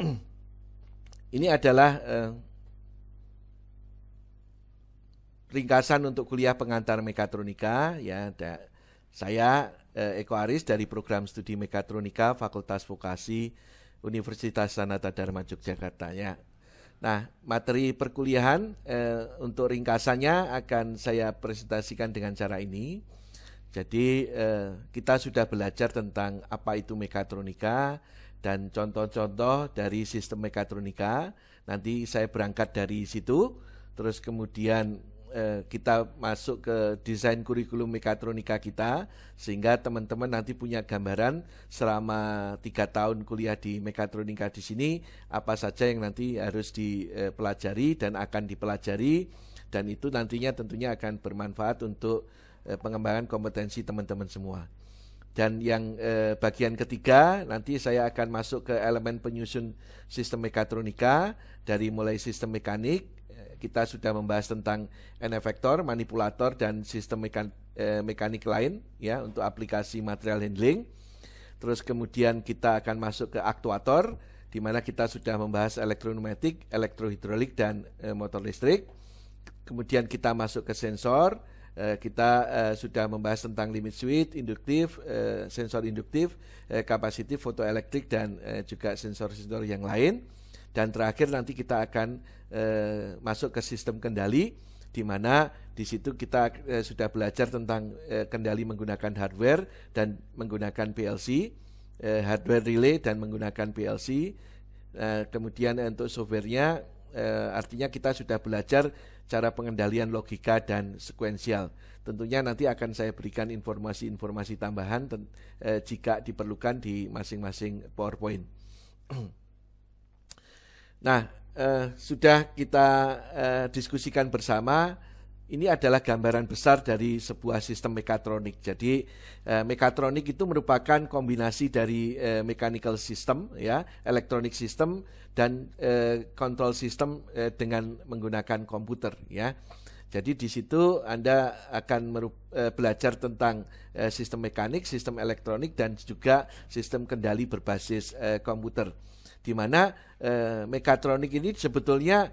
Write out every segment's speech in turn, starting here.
ini adalah eh, ringkasan untuk kuliah pengantar mekatronika ya. Da, saya eh, Eko Aris dari program studi mekatronika Fakultas Vokasi Universitas Sanata Dharma Yogyakarta ya. Nah, materi perkuliahan eh, untuk ringkasannya akan saya presentasikan dengan cara ini. Jadi eh, kita sudah belajar tentang apa itu mekatronika, dan contoh-contoh dari sistem mekatronika. Nanti saya berangkat dari situ, terus kemudian eh, kita masuk ke desain kurikulum mekatronika kita, sehingga teman-teman nanti punya gambaran selama tiga tahun kuliah di mekatronika di sini apa saja yang nanti harus dipelajari dan akan dipelajari, dan itu nantinya tentunya akan bermanfaat untuk eh, pengembangan kompetensi teman-teman semua. Dan yang eh, bagian ketiga nanti saya akan masuk ke elemen penyusun sistem mekatronika dari mulai sistem mekanik eh, kita sudah membahas tentang effector, manipulator dan sistem mekan, eh, mekanik lain ya untuk aplikasi material handling. Terus kemudian kita akan masuk ke aktuator di mana kita sudah membahas elektronumatik, elektrohidrolik dan eh, motor listrik. Kemudian kita masuk ke sensor, Eh, kita uh, sudah membahas tentang limit switch, induktif, uh, sensor induktif, uh, kapasitif, fotoelektrik dan uh, juga sensor-sensor yang lain. Dan terakhir nanti kita akan uh, masuk ke sistem kendali di mana di situ kita uh, sudah belajar tentang uh, kendali menggunakan hardware dan menggunakan PLC, uh, hardware relay dan menggunakan PLC. kemudian untuk softwarenya eh, artinya kita sudah belajar cara pengendalian logika dan sekuensial. Tentunya nanti akan saya berikan informasi-informasi tambahan ten, eh, jika diperlukan di masing-masing PowerPoint. nah, eh, sudah kita eh, diskusikan bersama ini adalah gambaran besar dari sebuah sistem mekatronik. Jadi eh, mekatronik itu merupakan kombinasi dari eh, mechanical system, ya, electronic system dan eh, control system eh, dengan menggunakan komputer, ya. Jadi di situ Anda akan eh, belajar tentang eh, sistem mekanik, sistem elektronik dan juga sistem kendali berbasis eh, komputer. Di mana eh, mekatronik ini sebetulnya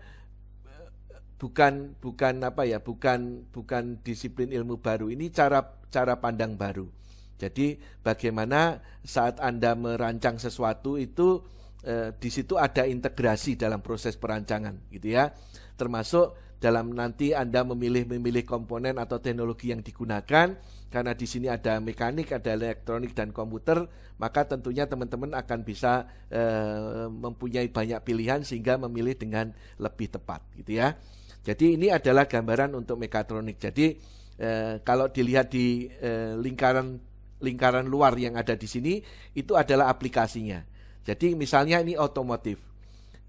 bukan bukan apa ya bukan bukan disiplin ilmu baru ini cara cara pandang baru jadi bagaimana saat anda merancang sesuatu itu eh, di situ ada integrasi dalam proses perancangan gitu ya termasuk dalam nanti anda memilih memilih komponen atau teknologi yang digunakan karena di sini ada mekanik ada elektronik dan komputer maka tentunya teman-teman akan bisa eh, mempunyai banyak pilihan sehingga memilih dengan lebih tepat gitu ya jadi ini adalah gambaran untuk mekatronik. Jadi eh, kalau dilihat di eh, lingkaran lingkaran luar yang ada di sini itu adalah aplikasinya. Jadi misalnya ini otomotif.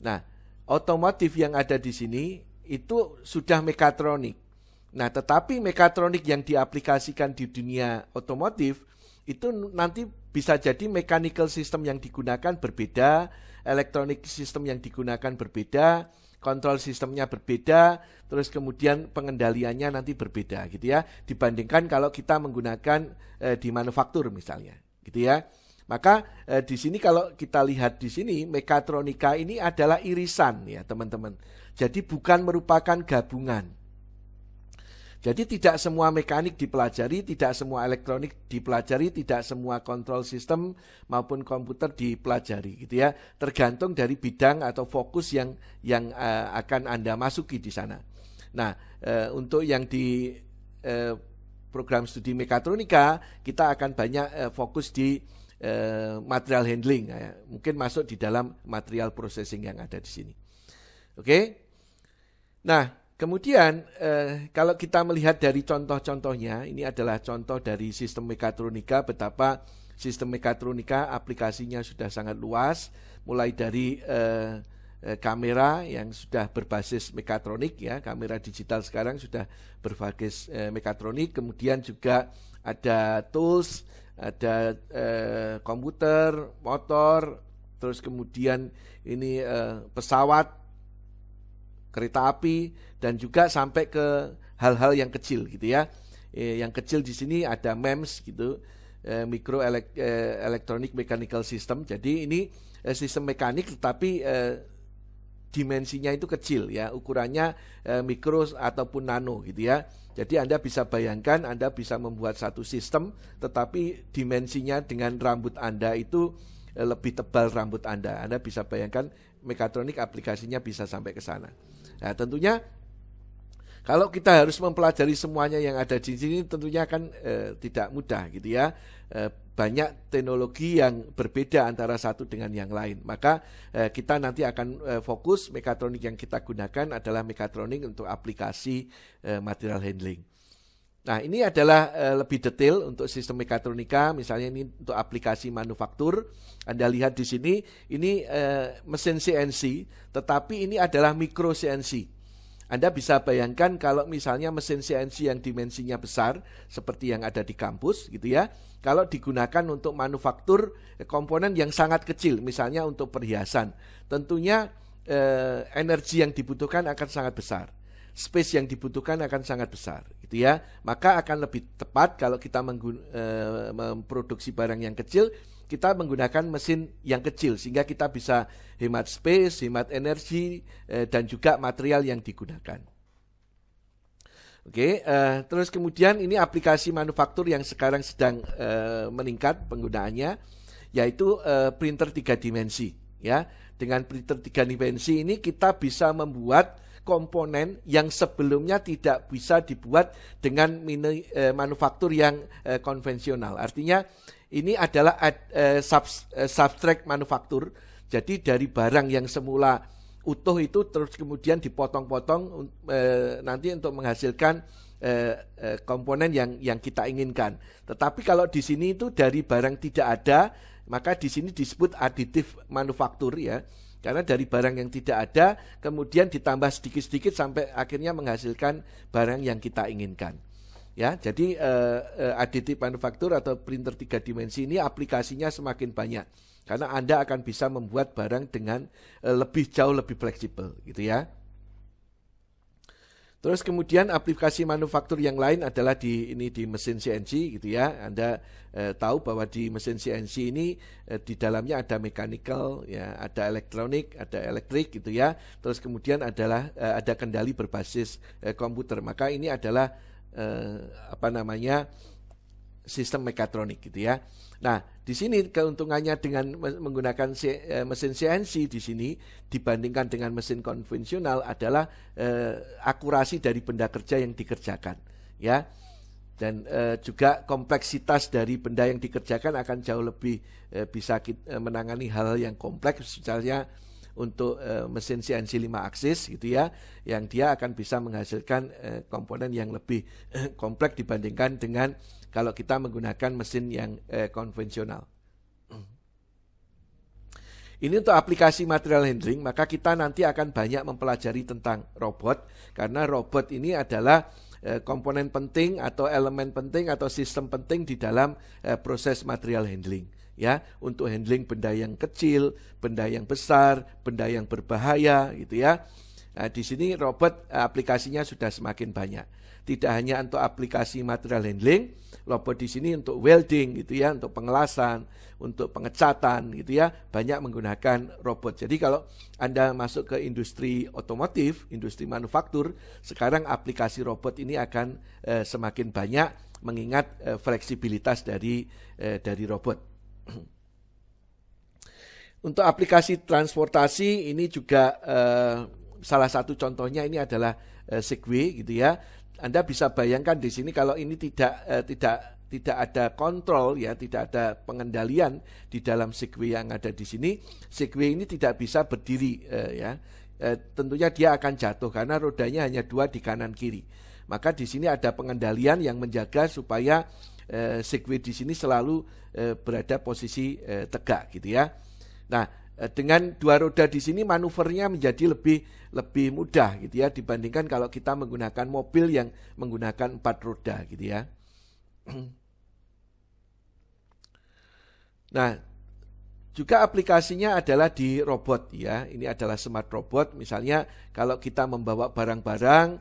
Nah, otomotif yang ada di sini itu sudah mekatronik. Nah, tetapi mekatronik yang diaplikasikan di dunia otomotif itu nanti bisa jadi mechanical system yang digunakan berbeda, elektronik system yang digunakan berbeda, kontrol sistemnya berbeda, terus kemudian pengendaliannya nanti berbeda gitu ya, dibandingkan kalau kita menggunakan e, di manufaktur misalnya, gitu ya. Maka e, di sini kalau kita lihat di sini mekatronika ini adalah irisan ya, teman-teman. Jadi bukan merupakan gabungan. Jadi tidak semua mekanik dipelajari, tidak semua elektronik dipelajari, tidak semua kontrol sistem maupun komputer dipelajari gitu ya. Tergantung dari bidang atau fokus yang yang uh, akan Anda masuki di sana. Nah, uh, untuk yang di uh, program studi mekatronika, kita akan banyak uh, fokus di uh, material handling ya. Mungkin masuk di dalam material processing yang ada di sini. Oke. Okay? Nah, Kemudian eh, kalau kita melihat dari contoh-contohnya, ini adalah contoh dari sistem mekatronika betapa sistem mekatronika aplikasinya sudah sangat luas, mulai dari eh, eh, kamera yang sudah berbasis mekatronik ya, kamera digital sekarang sudah berbasis eh, mekatronik, kemudian juga ada tools, ada eh, komputer, motor, terus kemudian ini eh, pesawat kereta api dan juga sampai ke hal-hal yang kecil gitu ya. Eh, yang kecil di sini ada MEMS gitu, eh, mikro elek, eh, electronic mechanical system. Jadi ini eh, sistem mekanik tetapi eh, dimensinya itu kecil ya, ukurannya eh, mikro ataupun nano gitu ya. Jadi Anda bisa bayangkan Anda bisa membuat satu sistem tetapi dimensinya dengan rambut Anda itu eh, lebih tebal rambut Anda. Anda bisa bayangkan mekatronik aplikasinya bisa sampai ke sana. Nah, tentunya kalau kita harus mempelajari semuanya yang ada di sini tentunya akan e, tidak mudah gitu ya. E, banyak teknologi yang berbeda antara satu dengan yang lain. Maka e, kita nanti akan e, fokus mekatronik yang kita gunakan adalah mekatronik untuk aplikasi e, material handling. Nah, ini adalah uh, lebih detail untuk sistem mekatronika, misalnya ini untuk aplikasi manufaktur. Anda lihat di sini, ini uh, mesin CNC, tetapi ini adalah mikro CNC. Anda bisa bayangkan kalau misalnya mesin CNC yang dimensinya besar, seperti yang ada di kampus gitu ya, kalau digunakan untuk manufaktur eh, komponen yang sangat kecil, misalnya untuk perhiasan, tentunya energi yang dibutuhkan akan sangat besar space yang dibutuhkan akan sangat besar gitu ya maka akan lebih tepat kalau kita e, memproduksi barang yang kecil kita menggunakan mesin yang kecil sehingga kita bisa hemat space hemat energi e, dan juga material yang digunakan Oke, okay, eh, terus kemudian ini aplikasi manufaktur yang sekarang sedang uh, meningkat penggunaannya, yaitu uh, printer tiga dimensi. Ya, dengan printer tiga dimensi ini kita bisa membuat komponen yang sebelumnya tidak bisa dibuat dengan mini, e, manufaktur yang e, konvensional. Artinya ini adalah ad, e, subs, e, substrate manufaktur. Jadi dari barang yang semula utuh itu terus kemudian dipotong-potong e, nanti untuk menghasilkan e, e, komponen yang yang kita inginkan. Tetapi kalau di sini itu dari barang tidak ada, maka di sini disebut aditif manufaktur ya karena dari barang yang tidak ada, kemudian ditambah sedikit-sedikit sampai akhirnya menghasilkan barang yang kita inginkan. Ya, jadi eh, eh, additive manufaktur atau printer tiga dimensi ini aplikasinya semakin banyak karena Anda akan bisa membuat barang dengan eh, lebih jauh lebih fleksibel, gitu ya. Terus kemudian aplikasi manufaktur yang lain adalah di ini di mesin CNC gitu ya. Anda eh, tahu bahwa di mesin CNC ini eh, di dalamnya ada mechanical ya, ada elektronik, ada elektrik gitu ya. Terus kemudian adalah eh, ada kendali berbasis eh, komputer. Maka ini adalah eh, apa namanya sistem mekatronik gitu ya. Nah, di sini keuntungannya dengan menggunakan eh, mesin CNC di sini dibandingkan dengan mesin konvensional adalah eh, akurasi dari benda kerja yang dikerjakan, ya. Dan eh, juga kompleksitas dari benda yang dikerjakan akan jauh lebih eh, bisa kita, eh, menangani hal yang kompleks, misalnya untuk eh, mesin CNC 5 aksis gitu ya, yang dia akan bisa menghasilkan eh, komponen yang lebih eh, kompleks dibandingkan dengan kalau kita menggunakan mesin yang eh, konvensional. Ini untuk aplikasi material handling, maka kita nanti akan banyak mempelajari tentang robot, karena robot ini adalah eh, komponen penting atau elemen penting atau sistem penting di dalam eh, proses material handling ya untuk handling benda yang kecil, benda yang besar, benda yang berbahaya gitu ya. Nah, di sini robot eh, aplikasinya sudah semakin banyak tidak hanya untuk aplikasi material handling, robot di sini untuk welding gitu ya, untuk pengelasan, untuk pengecatan gitu ya, banyak menggunakan robot. Jadi kalau Anda masuk ke industri otomotif, industri manufaktur, sekarang aplikasi robot ini akan eh, semakin banyak mengingat eh, fleksibilitas dari eh, dari robot. Untuk aplikasi transportasi ini juga eh, salah satu contohnya ini adalah eh, Segway gitu ya. Anda bisa bayangkan di sini kalau ini tidak eh, tidak tidak ada kontrol ya, tidak ada pengendalian di dalam Segway yang ada di sini, Segway ini tidak bisa berdiri eh, ya. Eh, tentunya dia akan jatuh karena rodanya hanya dua di kanan kiri. Maka di sini ada pengendalian yang menjaga supaya eh, Segway di sini selalu eh, berada posisi eh, tegak gitu ya. Nah, Eh, dengan dua roda di sini manuvernya menjadi lebih lebih mudah gitu ya dibandingkan kalau kita menggunakan mobil yang menggunakan empat roda gitu ya. Nah, juga aplikasinya adalah di robot ya. Ini adalah smart robot misalnya kalau kita membawa barang-barang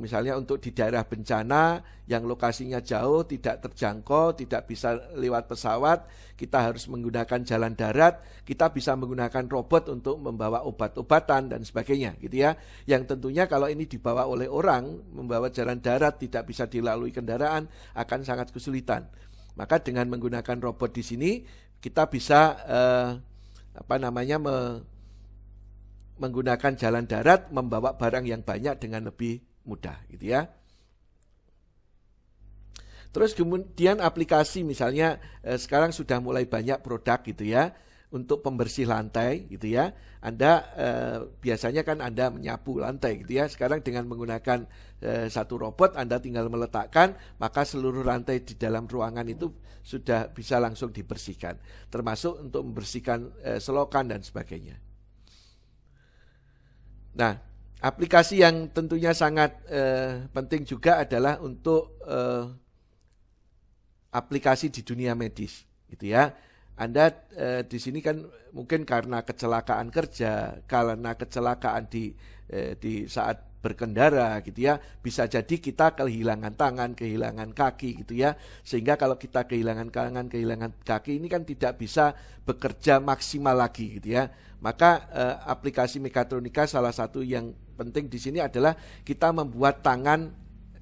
misalnya untuk di daerah bencana yang lokasinya jauh, tidak terjangkau, tidak bisa lewat pesawat, kita harus menggunakan jalan darat, kita bisa menggunakan robot untuk membawa obat-obatan dan sebagainya gitu ya. Yang tentunya kalau ini dibawa oleh orang, membawa jalan darat tidak bisa dilalui kendaraan akan sangat kesulitan. Maka dengan menggunakan robot di sini kita bisa eh, apa namanya me, menggunakan jalan darat membawa barang yang banyak dengan lebih mudah gitu ya. Terus kemudian aplikasi misalnya eh, sekarang sudah mulai banyak produk gitu ya untuk pembersih lantai gitu ya. Anda eh, biasanya kan Anda menyapu lantai gitu ya. Sekarang dengan menggunakan eh, satu robot Anda tinggal meletakkan maka seluruh lantai di dalam ruangan itu sudah bisa langsung dibersihkan. Termasuk untuk membersihkan eh, selokan dan sebagainya. Nah, Aplikasi yang tentunya sangat eh, penting juga adalah untuk eh, aplikasi di dunia medis, gitu ya. Anda eh, di sini kan mungkin karena kecelakaan kerja, karena kecelakaan di eh, di saat berkendara gitu ya, bisa jadi kita kehilangan tangan, kehilangan kaki gitu ya. Sehingga kalau kita kehilangan tangan, kehilangan kaki ini kan tidak bisa bekerja maksimal lagi gitu ya maka eh, aplikasi mekatronika salah satu yang penting di sini adalah kita membuat tangan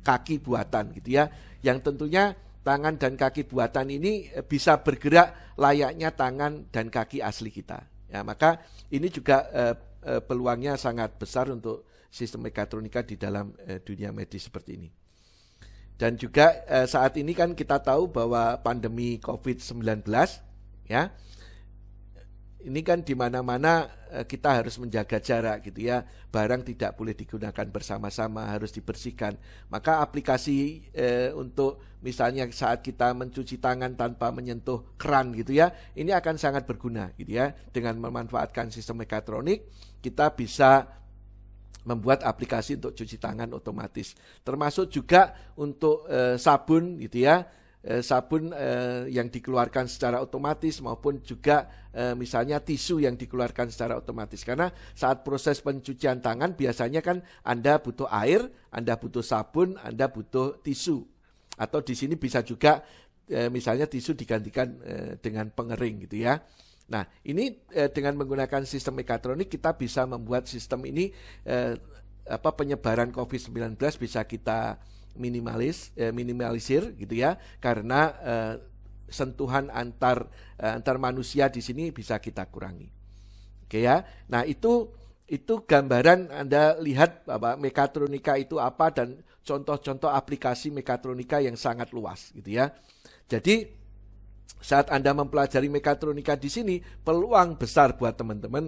kaki buatan gitu ya. Yang tentunya tangan dan kaki buatan ini eh, bisa bergerak layaknya tangan dan kaki asli kita. Ya, maka ini juga eh, peluangnya sangat besar untuk sistem mekatronika di dalam dunia medis seperti ini. Dan juga saat ini kan kita tahu bahwa pandemi COVID-19 ya ini kan di mana-mana eh, kita harus menjaga jarak gitu ya. Barang tidak boleh digunakan bersama-sama, harus dibersihkan. Maka aplikasi eh, untuk misalnya saat kita mencuci tangan tanpa menyentuh keran gitu ya, ini akan sangat berguna gitu ya. Dengan memanfaatkan sistem mekatronik, kita bisa membuat aplikasi untuk cuci tangan otomatis. Termasuk juga untuk eh, sabun gitu ya eh, sabun eh, yang dikeluarkan secara otomatis maupun juga eh, misalnya tisu yang dikeluarkan secara otomatis karena saat proses pencucian tangan biasanya kan Anda butuh air, Anda butuh sabun, Anda butuh tisu. Atau di sini bisa juga eh, misalnya tisu digantikan eh, dengan pengering gitu ya. Nah, ini eh, dengan menggunakan sistem mekatronik kita bisa membuat sistem ini eh, apa penyebaran COVID-19 bisa kita minimalis eh, minimalisir gitu ya karena eh, sentuhan antar eh, antar manusia di sini bisa kita kurangi. Oke ya. Nah, itu itu gambaran Anda lihat apa mekatronika itu apa dan contoh-contoh aplikasi mekatronika yang sangat luas gitu ya. Jadi saat Anda mempelajari mekatronika di sini peluang besar buat teman-teman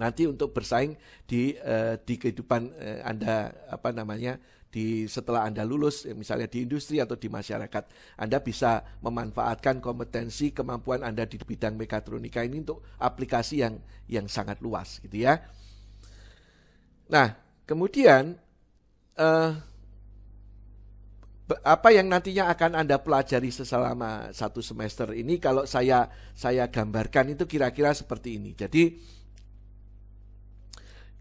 nanti untuk bersaing di eh, di kehidupan eh, Anda apa namanya di setelah Anda lulus ya, misalnya di industri atau di masyarakat Anda bisa memanfaatkan kompetensi kemampuan Anda di bidang mekatronika ini untuk aplikasi yang yang sangat luas gitu ya. Nah, kemudian eh, apa yang nantinya akan Anda pelajari selama satu semester ini kalau saya saya gambarkan itu kira-kira seperti ini. Jadi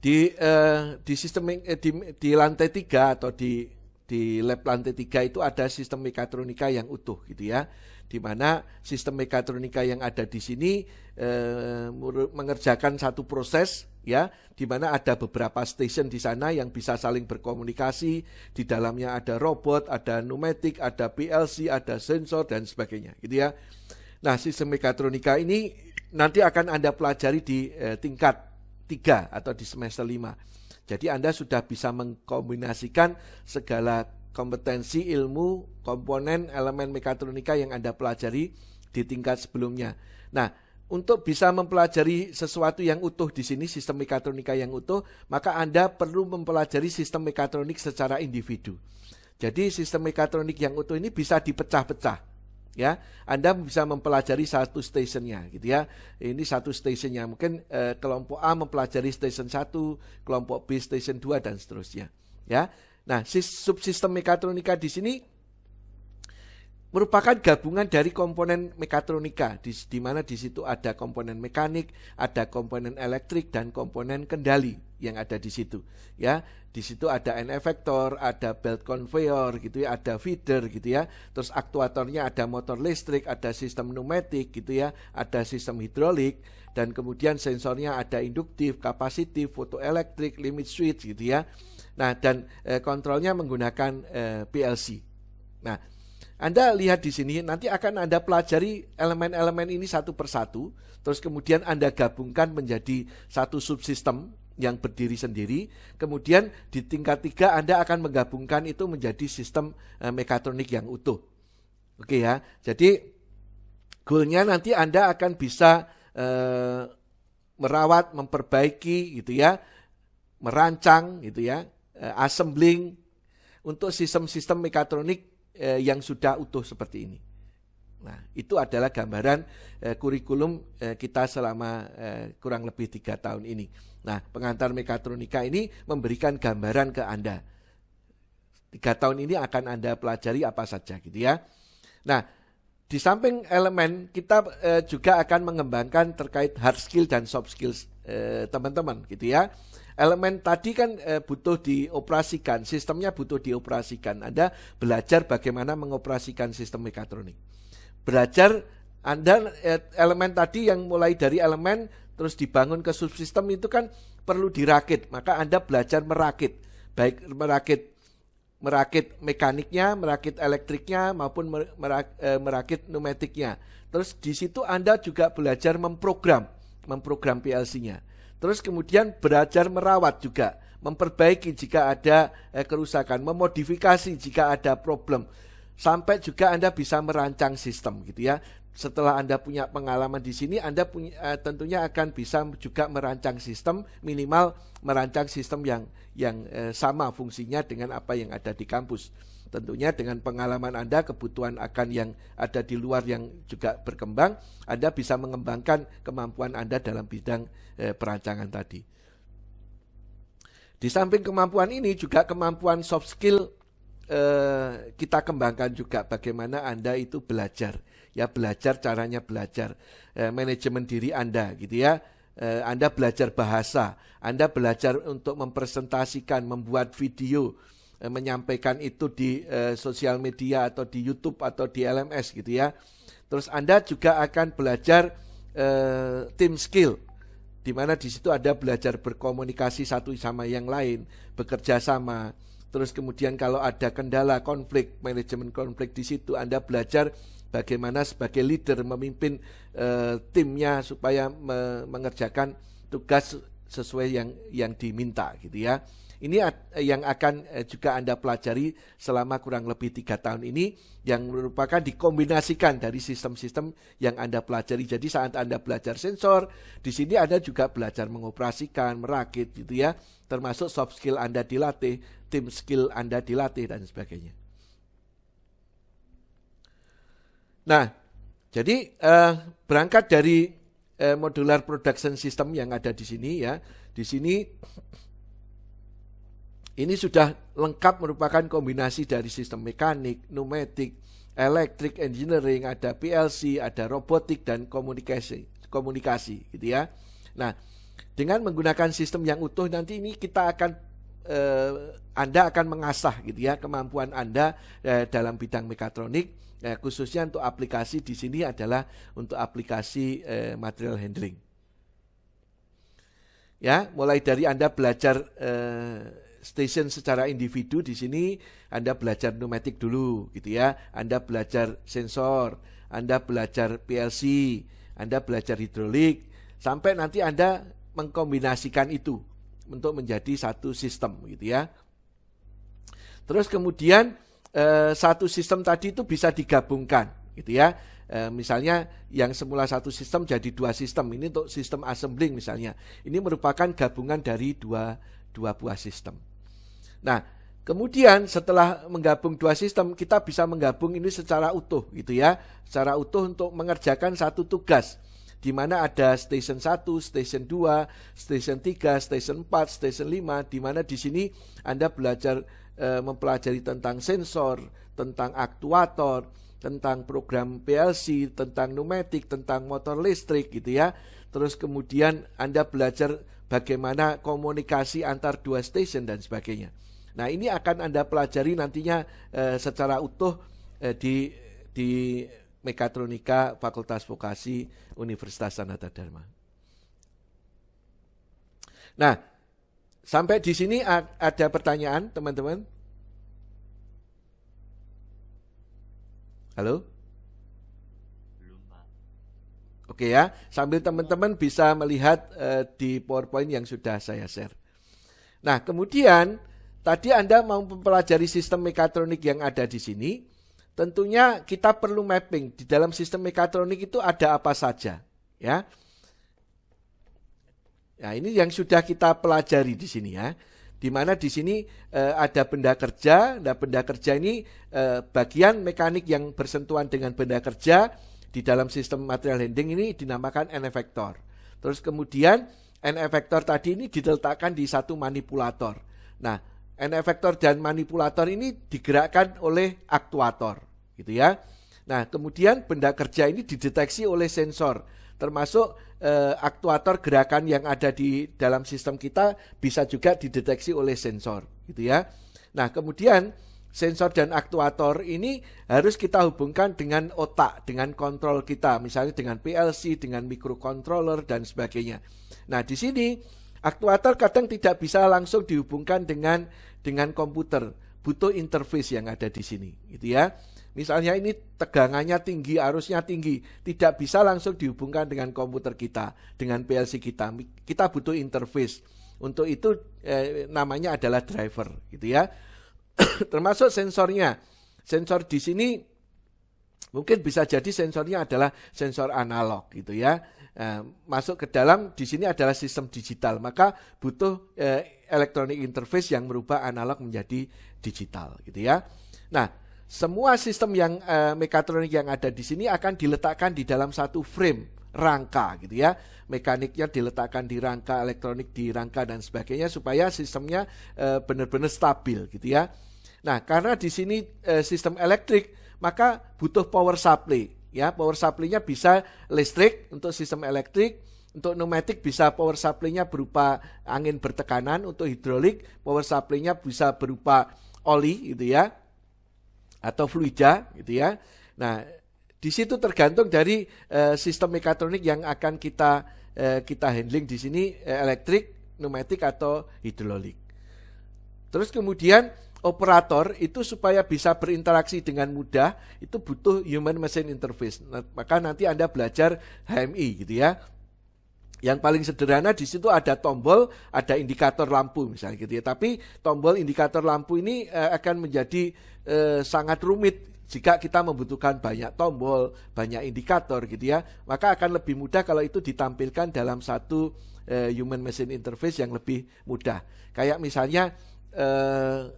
di uh, di sistem uh, di, di lantai tiga atau di di lab lantai tiga itu ada sistem mekatronika yang utuh gitu ya di mana sistem mekatronika yang ada di sini uh, mengerjakan satu proses ya di mana ada beberapa station di sana yang bisa saling berkomunikasi di dalamnya ada robot ada pneumatic ada PLC ada sensor dan sebagainya gitu ya nah sistem mekatronika ini nanti akan anda pelajari di eh, tingkat 3 atau di semester 5. Jadi Anda sudah bisa mengkombinasikan segala kompetensi, ilmu, komponen, elemen mekatronika yang Anda pelajari di tingkat sebelumnya. Nah, untuk bisa mempelajari sesuatu yang utuh di sini, sistem mekatronika yang utuh, maka Anda perlu mempelajari sistem mekatronik secara individu. Jadi sistem mekatronik yang utuh ini bisa dipecah-pecah ya Anda bisa mempelajari satu stationnya gitu ya ini satu stationnya mungkin eh, kelompok A mempelajari station 1 kelompok B station 2 dan seterusnya ya nah subsistem mekatronika di sini merupakan gabungan dari komponen mekatronika di, di mana di situ ada komponen mekanik, ada komponen elektrik dan komponen kendali yang ada di situ ya. Di situ ada end effector, ada belt conveyor gitu ya, ada feeder gitu ya. Terus aktuatornya ada motor listrik, ada sistem pneumatik gitu ya, ada sistem hidrolik dan kemudian sensornya ada induktif, kapasitif, fotoelektrik, limit switch gitu ya. Nah, dan eh, kontrolnya menggunakan eh, PLC. Nah, anda lihat di sini nanti akan Anda pelajari elemen-elemen ini satu persatu, terus kemudian Anda gabungkan menjadi satu subsistem yang berdiri sendiri. Kemudian di tingkat tiga Anda akan menggabungkan itu menjadi sistem eh, mekatronik yang utuh. Oke ya. Jadi goalnya nanti Anda akan bisa eh, merawat, memperbaiki gitu ya, merancang gitu ya, eh, assembling untuk sistem-sistem mekatronik eh, yang sudah utuh seperti ini. Nah, itu adalah gambaran eh, kurikulum eh, kita selama eh, kurang lebih tiga tahun ini. Nah, pengantar mekatronika ini memberikan gambaran ke Anda. Tiga tahun ini akan Anda pelajari apa saja gitu ya. Nah, di samping elemen, kita eh, juga akan mengembangkan terkait hard skill dan soft skills eh, teman-teman eh, teman -teman, gitu ya elemen tadi kan e, butuh dioperasikan, sistemnya butuh dioperasikan. Anda belajar bagaimana mengoperasikan sistem mekatronik. Belajar Anda e, elemen tadi yang mulai dari elemen terus dibangun ke subsistem itu kan perlu dirakit. Maka Anda belajar merakit, baik merakit merakit mekaniknya, merakit elektriknya maupun merak, eh, merakit pneumatiknya. Terus di situ Anda juga belajar memprogram, memprogram PLC-nya. Terus kemudian belajar merawat juga, memperbaiki jika ada eh, kerusakan, memodifikasi jika ada problem. Sampai juga Anda bisa merancang sistem gitu ya. Setelah Anda punya pengalaman di sini, Anda punya, eh, tentunya akan bisa juga merancang sistem, minimal merancang sistem yang yang eh, sama fungsinya dengan apa yang ada di kampus. Tentunya dengan pengalaman Anda, kebutuhan akan yang ada di luar yang juga berkembang, Anda bisa mengembangkan kemampuan Anda dalam bidang eh, perancangan tadi. Di samping kemampuan ini juga kemampuan soft skill eh, kita kembangkan juga bagaimana Anda itu belajar. Ya belajar caranya belajar, eh, manajemen diri Anda gitu ya. Eh, Anda belajar bahasa, Anda belajar untuk mempresentasikan, membuat video, Eh, menyampaikan itu di eh, sosial media atau di YouTube atau di LMS gitu ya. Terus Anda juga akan belajar eh, team skill di mana di situ ada belajar berkomunikasi satu sama yang lain, bekerja sama. Terus kemudian kalau ada kendala konflik, manajemen konflik di situ Anda belajar bagaimana sebagai leader memimpin e, timnya supaya me mengerjakan tugas sesuai yang yang diminta gitu ya. Ini eh, yang akan eh, juga Anda pelajari selama kurang lebih tiga tahun ini yang merupakan dikombinasikan dari sistem-sistem yang Anda pelajari. Jadi saat Anda belajar sensor, di sini Anda juga belajar mengoperasikan, merakit gitu ya, termasuk soft skill Anda dilatih, tim skill Anda dilatih dan sebagainya. Nah, jadi eh, berangkat dari eh, modular production system yang ada di sini ya. Di sini ini sudah lengkap merupakan kombinasi dari sistem mekanik, pneumatic, electric engineering, ada PLC, ada robotik dan komunikasi, komunikasi gitu ya. Nah, dengan menggunakan sistem yang utuh nanti ini kita akan eh, Anda akan mengasah gitu ya kemampuan Anda eh, dalam bidang mekatronik Nah, khususnya untuk aplikasi di sini adalah untuk aplikasi eh, material handling. Ya, mulai dari Anda belajar eh, station secara individu di sini Anda belajar pneumatik dulu gitu ya. Anda belajar sensor, Anda belajar PLC, Anda belajar hidrolik sampai nanti Anda mengkombinasikan itu untuk menjadi satu sistem gitu ya. Terus kemudian Eh, satu sistem tadi itu bisa digabungkan gitu ya e, misalnya yang semula satu sistem jadi dua sistem ini untuk sistem assembling misalnya ini merupakan gabungan dari dua dua buah sistem nah kemudian setelah menggabung dua sistem kita bisa menggabung ini secara utuh gitu ya secara utuh untuk mengerjakan satu tugas di mana ada station 1, station 2, station 3, station 4, station 5, di mana di sini Anda belajar Eh, mempelajari tentang sensor, tentang aktuator, tentang program PLC, tentang pneumatik, tentang motor listrik gitu ya. Terus kemudian Anda belajar bagaimana komunikasi antar dua stasiun dan sebagainya. Nah, ini akan Anda pelajari nantinya eh, secara utuh eh, di di Mekatronika Fakultas Vokasi Universitas Sanata Dharma. Nah, Sampai di sini ada pertanyaan, teman-teman? Halo? Belum, Oke ya, sambil teman-teman bisa melihat uh, di PowerPoint yang sudah saya share. Nah, kemudian tadi Anda mau mempelajari sistem mekatronik yang ada di sini. Tentunya kita perlu mapping di dalam sistem mekatronik itu ada apa saja, ya nah ini yang sudah kita pelajari di sini ya. Di mana di sini eh, ada benda kerja, dan benda kerja ini eh, bagian mekanik yang bersentuhan dengan benda kerja di dalam sistem material handling ini dinamakan N efektor. Terus kemudian N efektor tadi ini diletakkan di satu manipulator. Nah, N efektor dan manipulator ini digerakkan oleh aktuator, gitu ya. Nah, kemudian benda kerja ini dideteksi oleh sensor termasuk eh, aktuator gerakan yang ada di dalam sistem kita bisa juga dideteksi oleh sensor gitu ya. Nah, kemudian sensor dan aktuator ini harus kita hubungkan dengan otak, dengan kontrol kita, misalnya dengan PLC, dengan microcontroller dan sebagainya. Nah, di sini aktuator kadang tidak bisa langsung dihubungkan dengan dengan komputer, butuh interface yang ada di sini gitu ya. Misalnya ini tegangannya tinggi, arusnya tinggi, tidak bisa langsung dihubungkan dengan komputer kita, dengan PLC kita. Kita butuh interface. Untuk itu eh, namanya adalah driver, gitu ya. Termasuk sensornya. Sensor di sini mungkin bisa jadi sensornya adalah sensor analog, gitu ya. Eh, masuk ke dalam di sini adalah sistem digital, maka butuh eh, electronic interface yang merubah analog menjadi digital, gitu ya. Nah, semua sistem yang eh, mekatronik yang ada di sini akan diletakkan di dalam satu frame rangka gitu ya mekaniknya diletakkan di rangka elektronik di rangka dan sebagainya supaya sistemnya e, benar-benar stabil gitu ya nah karena di sini e, sistem elektrik maka butuh power supply ya power supply-nya bisa listrik untuk sistem elektrik untuk pneumatik bisa power supply-nya berupa angin bertekanan untuk hidrolik power supply-nya bisa berupa oli gitu ya atau fluida gitu ya. Nah, di situ tergantung dari uh, sistem mekatronik yang akan kita uh, kita handling di sini uh, elektrik, pneumatik atau hidrolik. Terus kemudian operator itu supaya bisa berinteraksi dengan mudah itu butuh human machine interface. Nah, maka nanti Anda belajar HMI gitu ya. Yang paling sederhana di situ ada tombol, ada indikator lampu misalnya gitu ya. Tapi tombol indikator lampu ini uh, akan menjadi uh, sangat rumit jika kita membutuhkan banyak tombol, banyak indikator gitu ya, maka akan lebih mudah kalau itu ditampilkan dalam satu uh, human machine interface yang lebih mudah. Kayak misalnya uh,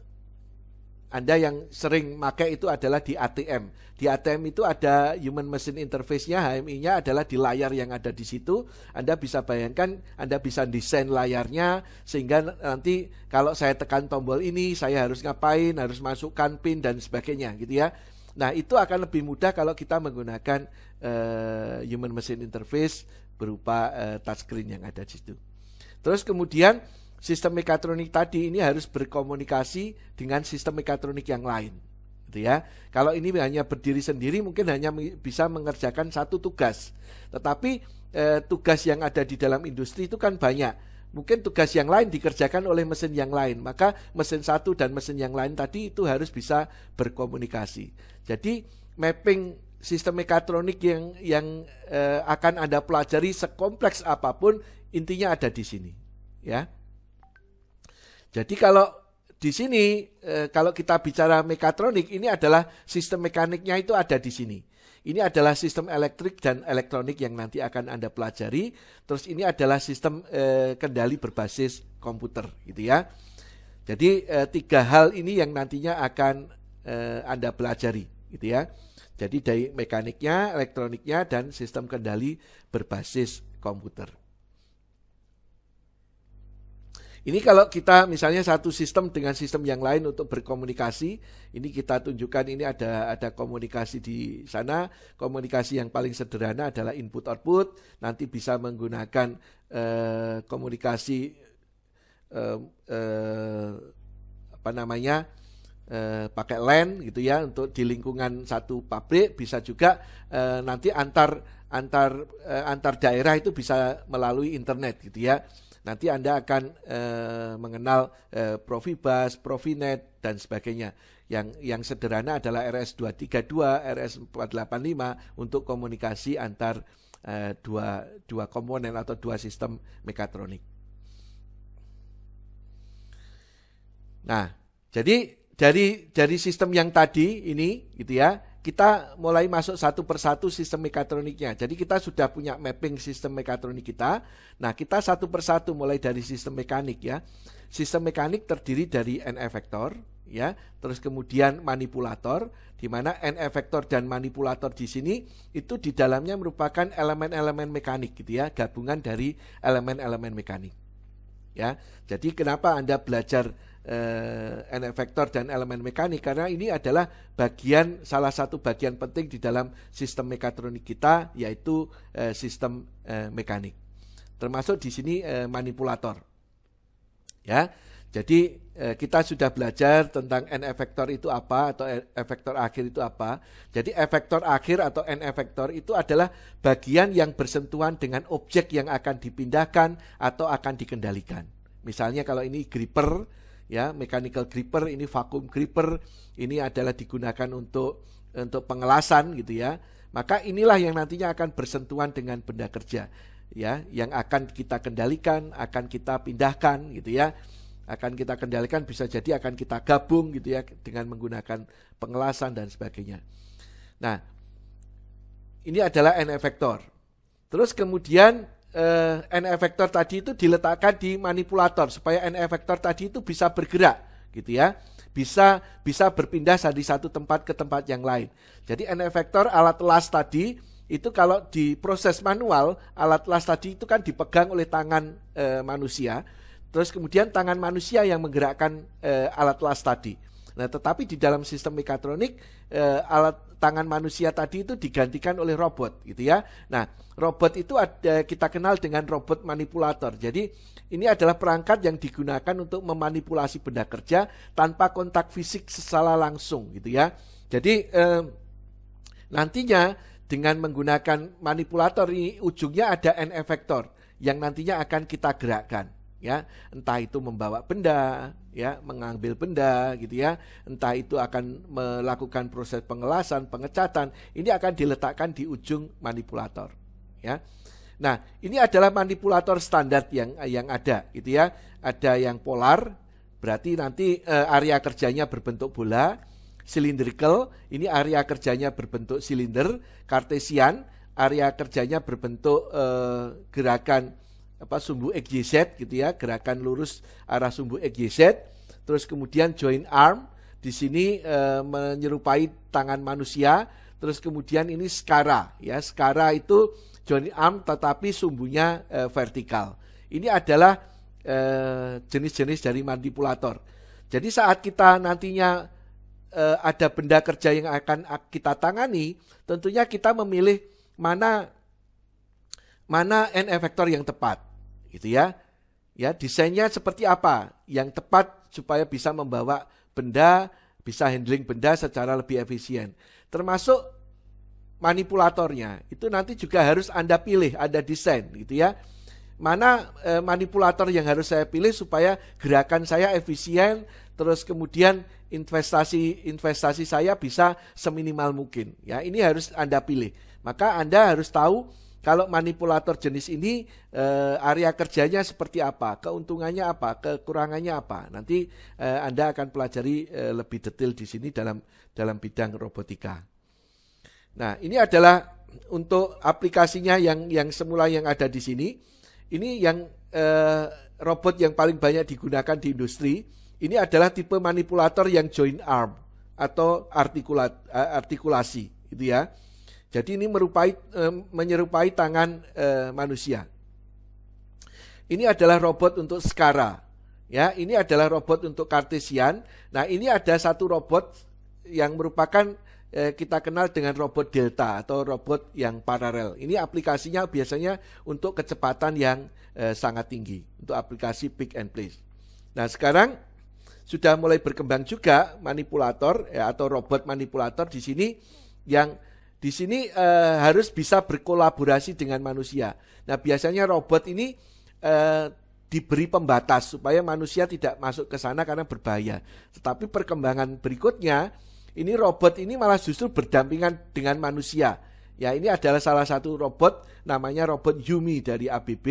anda yang sering pakai itu adalah di ATM. Di ATM itu ada human machine interface-nya, HMI-nya adalah di layar yang ada di situ. Anda bisa bayangkan, Anda bisa desain layarnya sehingga nanti kalau saya tekan tombol ini, saya harus ngapain, harus masukkan pin dan sebagainya gitu ya. Nah, itu akan lebih mudah kalau kita menggunakan uh, human machine interface berupa uh, touchscreen yang ada di situ. Terus kemudian sistem mekatronik tadi ini harus berkomunikasi dengan sistem mekatronik yang lain gitu ya. Kalau ini hanya berdiri sendiri mungkin hanya bisa mengerjakan satu tugas. Tetapi eh, tugas yang ada di dalam industri itu kan banyak. Mungkin tugas yang lain dikerjakan oleh mesin yang lain. Maka mesin satu dan mesin yang lain tadi itu harus bisa berkomunikasi. Jadi mapping sistem mekatronik yang yang eh, akan Anda pelajari sekompleks apapun intinya ada di sini. Ya. Jadi kalau di sini eh, kalau kita bicara mekatronik ini adalah sistem mekaniknya itu ada di sini. Ini adalah sistem elektrik dan elektronik yang nanti akan Anda pelajari. Terus ini adalah sistem eh, kendali berbasis komputer gitu ya. Jadi eh, tiga hal ini yang nantinya akan Anda pelajari gitu ya. Jadi dari mekaniknya, elektroniknya dan sistem kendali berbasis komputer. Ini kalau kita misalnya satu sistem dengan sistem yang lain untuk berkomunikasi, ini kita tunjukkan ini ada ada komunikasi di sana. Komunikasi yang paling sederhana adalah input output. Nanti bisa menggunakan uh, komunikasi uh, uh, apa namanya E, pakai LAN gitu ya untuk di lingkungan satu pabrik. Bisa juga e, nanti antar antar e, antar daerah itu bisa melalui internet gitu ya Nanti Anda akan eh, mengenal eh, Provibas, Provinet dan sebagainya. Yang yang sederhana adalah RS232, RS485 untuk komunikasi antar eh, dua dua komponen atau dua sistem mekatronik. Nah, jadi dari dari sistem yang tadi ini gitu ya kita mulai masuk satu persatu sistem mekatroniknya. Jadi kita sudah punya mapping sistem mekatronik kita. Nah, kita satu persatu mulai dari sistem mekanik ya. Sistem mekanik terdiri dari N efektor ya, terus kemudian manipulator di mana N efektor dan manipulator di sini itu di dalamnya merupakan elemen-elemen mekanik gitu ya, gabungan dari elemen-elemen mekanik. Ya. Jadi kenapa Anda belajar uh, vektor dan elemen mekanik karena ini adalah bagian salah satu bagian penting di dalam sistem mekatronik kita yaitu eh, sistem eh, mekanik termasuk di sini manipulator ya jadi kita sudah belajar tentang n efektor itu apa atau efektor akhir itu apa. Jadi efektor akhir atau n efektor itu adalah bagian yang bersentuhan dengan objek yang akan dipindahkan atau akan dikendalikan. Misalnya kalau ini gripper ya mechanical gripper ini vakum gripper ini adalah digunakan untuk untuk pengelasan gitu ya maka inilah yang nantinya akan bersentuhan dengan benda kerja ya yang akan kita kendalikan akan kita pindahkan gitu ya akan kita kendalikan bisa jadi akan kita gabung gitu ya dengan menggunakan pengelasan dan sebagainya nah ini adalah n efektor terus kemudian eh, n efektor tadi itu diletakkan di manipulator supaya n efektor tadi itu bisa bergerak gitu ya bisa bisa berpindah dari satu tempat ke tempat yang lain jadi n efektor alat las tadi itu kalau di proses manual alat las tadi itu kan dipegang oleh tangan uh, manusia terus kemudian tangan manusia yang menggerakkan uh, alat las tadi Nah, tetapi di dalam sistem mekatronik eh, alat tangan manusia tadi itu digantikan oleh robot gitu ya. Nah, robot itu ada kita kenal dengan robot manipulator. Jadi, ini adalah perangkat yang digunakan untuk memanipulasi benda kerja tanpa kontak fisik secara langsung gitu ya. Jadi, eh, nantinya dengan menggunakan manipulator ini ujungnya ada n efektor yang nantinya akan kita gerakkan ya entah itu membawa benda ya mengambil benda gitu ya entah itu akan melakukan proses pengelasan pengecatan ini akan diletakkan di ujung manipulator ya nah ini adalah manipulator standar yang yang ada gitu ya ada yang polar berarti nanti uh, area kerjanya berbentuk bola cylindrical ini area kerjanya berbentuk silinder kartesian area kerjanya berbentuk uh, gerakan apa sumbu XYZ gitu ya, gerakan lurus arah sumbu XYZ, terus kemudian join arm di sini e, menyerupai tangan manusia, terus kemudian ini skara ya, skara itu join arm tetapi sumbunya e, vertikal. Ini adalah e, jenis-jenis dari manipulator. Jadi saat kita nantinya e, ada benda kerja yang akan kita tangani, tentunya kita memilih mana mana n efektor yang tepat gitu ya. Ya, desainnya seperti apa yang tepat supaya bisa membawa benda, bisa handling benda secara lebih efisien. Termasuk manipulatornya. Itu nanti juga harus Anda pilih, ada desain gitu ya. Mana eh, manipulator yang harus saya pilih supaya gerakan saya efisien, terus kemudian investasi investasi saya bisa seminimal mungkin. Ya, ini harus Anda pilih. Maka Anda harus tahu kalau manipulator jenis ini uh, area kerjanya seperti apa, keuntungannya apa, kekurangannya apa. Nanti uh, Anda akan pelajari uh, lebih detail di sini dalam dalam bidang robotika. Nah, ini adalah untuk aplikasinya yang yang semula yang ada di sini. Ini yang uh, robot yang paling banyak digunakan di industri. Ini adalah tipe manipulator yang joint arm atau artikulat, artikulasi, gitu ya. Jadi ini merupai, e, menyerupai tangan e, manusia. Ini adalah robot untuk Skara. Ya, ini adalah robot untuk kartesian. Nah, ini ada satu robot yang merupakan e, kita kenal dengan robot delta atau robot yang paralel. Ini aplikasinya biasanya untuk kecepatan yang e, sangat tinggi, untuk aplikasi pick and place. Nah, sekarang sudah mulai berkembang juga manipulator ya, atau robot manipulator di sini yang di sini eh, harus bisa berkolaborasi dengan manusia. Nah, biasanya robot ini eh, diberi pembatas supaya manusia tidak masuk ke sana karena berbahaya. Tetapi perkembangan berikutnya, ini robot ini malah justru berdampingan dengan manusia. Ya, ini adalah salah satu robot namanya robot Yumi dari ABB.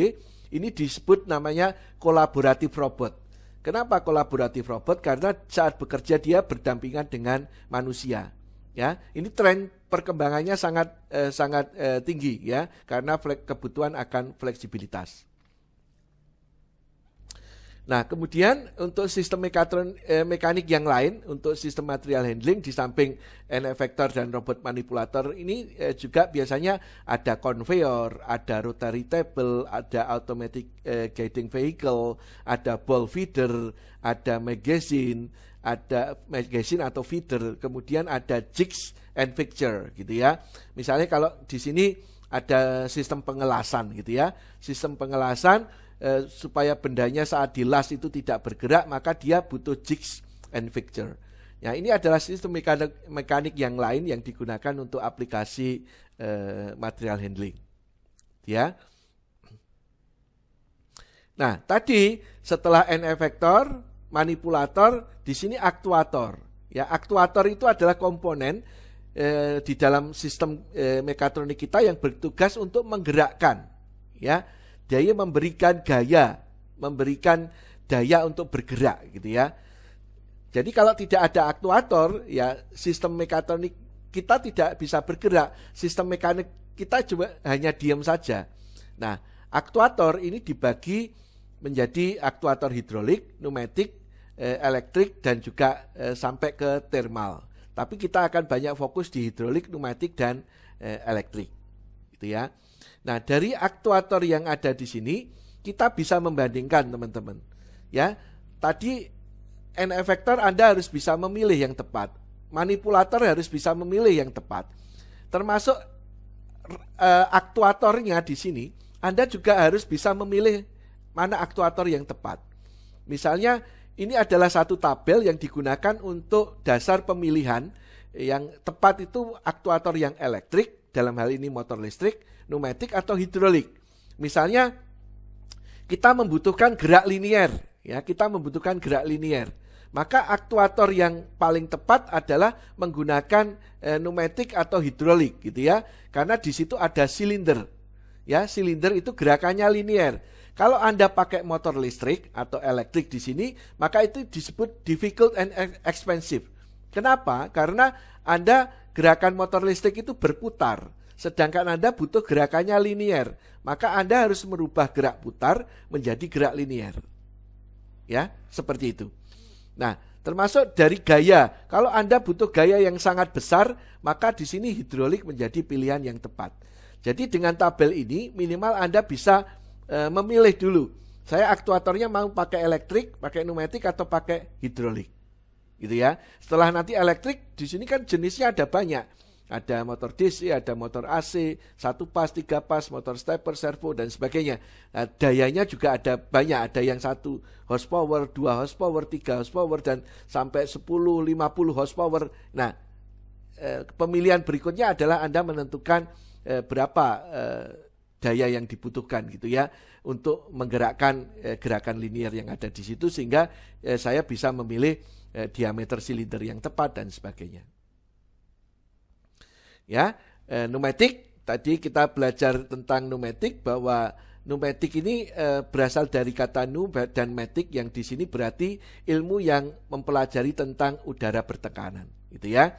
Ini disebut namanya kolaboratif robot. Kenapa kolaboratif robot? Karena saat bekerja dia berdampingan dengan manusia ya ini tren perkembangannya sangat eh, sangat eh, tinggi ya karena kebutuhan akan fleksibilitas Nah, kemudian untuk sistem mekatron, eh, mekanik yang lain, untuk sistem material handling di samping end effector dan robot manipulator ini eh, juga biasanya ada conveyor, ada rotary table, ada automatic eh, guiding vehicle, ada ball feeder, ada magazine, ada magazine atau feeder, kemudian ada jigs and fixture, gitu ya. Misalnya kalau di sini ada sistem pengelasan gitu ya. Sistem pengelasan eh, supaya bendanya saat dilas itu tidak bergerak maka dia butuh jigs and fixture. Ya, ini adalah sistem mekanik, mekanik yang lain yang digunakan untuk aplikasi eh, material handling. Gitu ya. Nah, tadi setelah n effector manipulator, di sini aktuator. Ya, aktuator itu adalah komponen eh, di dalam sistem eh, mekatronik kita yang bertugas untuk menggerakkan. Ya, daya memberikan gaya, memberikan daya untuk bergerak, gitu ya. Jadi kalau tidak ada aktuator, ya sistem mekatronik kita tidak bisa bergerak. Sistem mekanik kita juga hanya diam saja. Nah, aktuator ini dibagi menjadi aktuator hidrolik, pneumatik, eh, elektrik dan juga eh, sampai ke thermal. Tapi kita akan banyak fokus di hidrolik, pneumatik dan eh, elektrik. Gitu ya. Nah, dari aktuator yang ada di sini kita bisa membandingkan teman-teman. Ya. Tadi N effector Anda harus bisa memilih yang tepat. Manipulator harus bisa memilih yang tepat. Termasuk eh, aktuatornya di sini, Anda juga harus bisa memilih mana aktuator yang tepat. Misalnya ini adalah satu tabel yang digunakan untuk dasar pemilihan yang tepat itu aktuator yang elektrik, dalam hal ini motor listrik, pneumatik atau hidrolik. Misalnya kita membutuhkan gerak linier, ya kita membutuhkan gerak linier. Maka aktuator yang paling tepat adalah menggunakan eh, pneumatik atau hidrolik gitu ya. Karena di situ ada silinder. Ya, silinder itu gerakannya linier. Kalau Anda pakai motor listrik atau elektrik di sini, maka itu disebut difficult and expensive. Kenapa? Karena Anda gerakan motor listrik itu berputar, sedangkan Anda butuh gerakannya linier. Maka Anda harus merubah gerak putar menjadi gerak linier. Ya, seperti itu. Nah, termasuk dari gaya. Kalau Anda butuh gaya yang sangat besar, maka di sini hidrolik menjadi pilihan yang tepat. Jadi dengan tabel ini minimal Anda bisa E, memilih dulu. Saya aktuatornya mau pakai elektrik, pakai pneumatik atau pakai hidrolik. Gitu ya. Setelah nanti elektrik di sini kan jenisnya ada banyak. Ada motor DC, ada motor AC, satu pas, tiga pas, motor stepper, servo dan sebagainya. Nah, dayanya juga ada banyak, ada yang satu horsepower, dua horsepower, tiga horsepower dan sampai 10, 50 horsepower. Nah, e, pemilihan berikutnya adalah Anda menentukan berapa daya yang dibutuhkan gitu ya untuk menggerakkan eh, gerakan linier yang ada di situ sehingga eh, saya bisa memilih eh, diameter silinder yang tepat dan sebagainya. Ya, eh, pneumatik tadi kita belajar tentang pneumatik bahwa pneumatik ini eh, berasal dari kata nu dan metik yang di sini berarti ilmu yang mempelajari tentang udara bertekanan, gitu ya.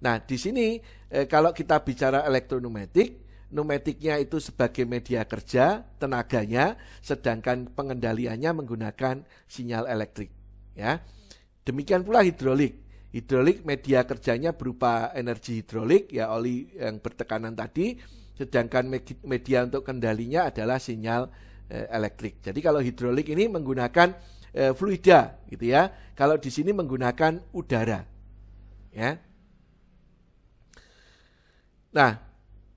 Nah, di sini eh, kalau kita bicara elektronumetik numetiknya itu sebagai media kerja tenaganya sedangkan pengendaliannya menggunakan sinyal elektrik ya demikian pula hidrolik hidrolik media kerjanya berupa energi hidrolik ya oli yang bertekanan tadi sedangkan media untuk kendalinya adalah sinyal eh, elektrik jadi kalau hidrolik ini menggunakan eh, fluida gitu ya kalau di sini menggunakan udara ya nah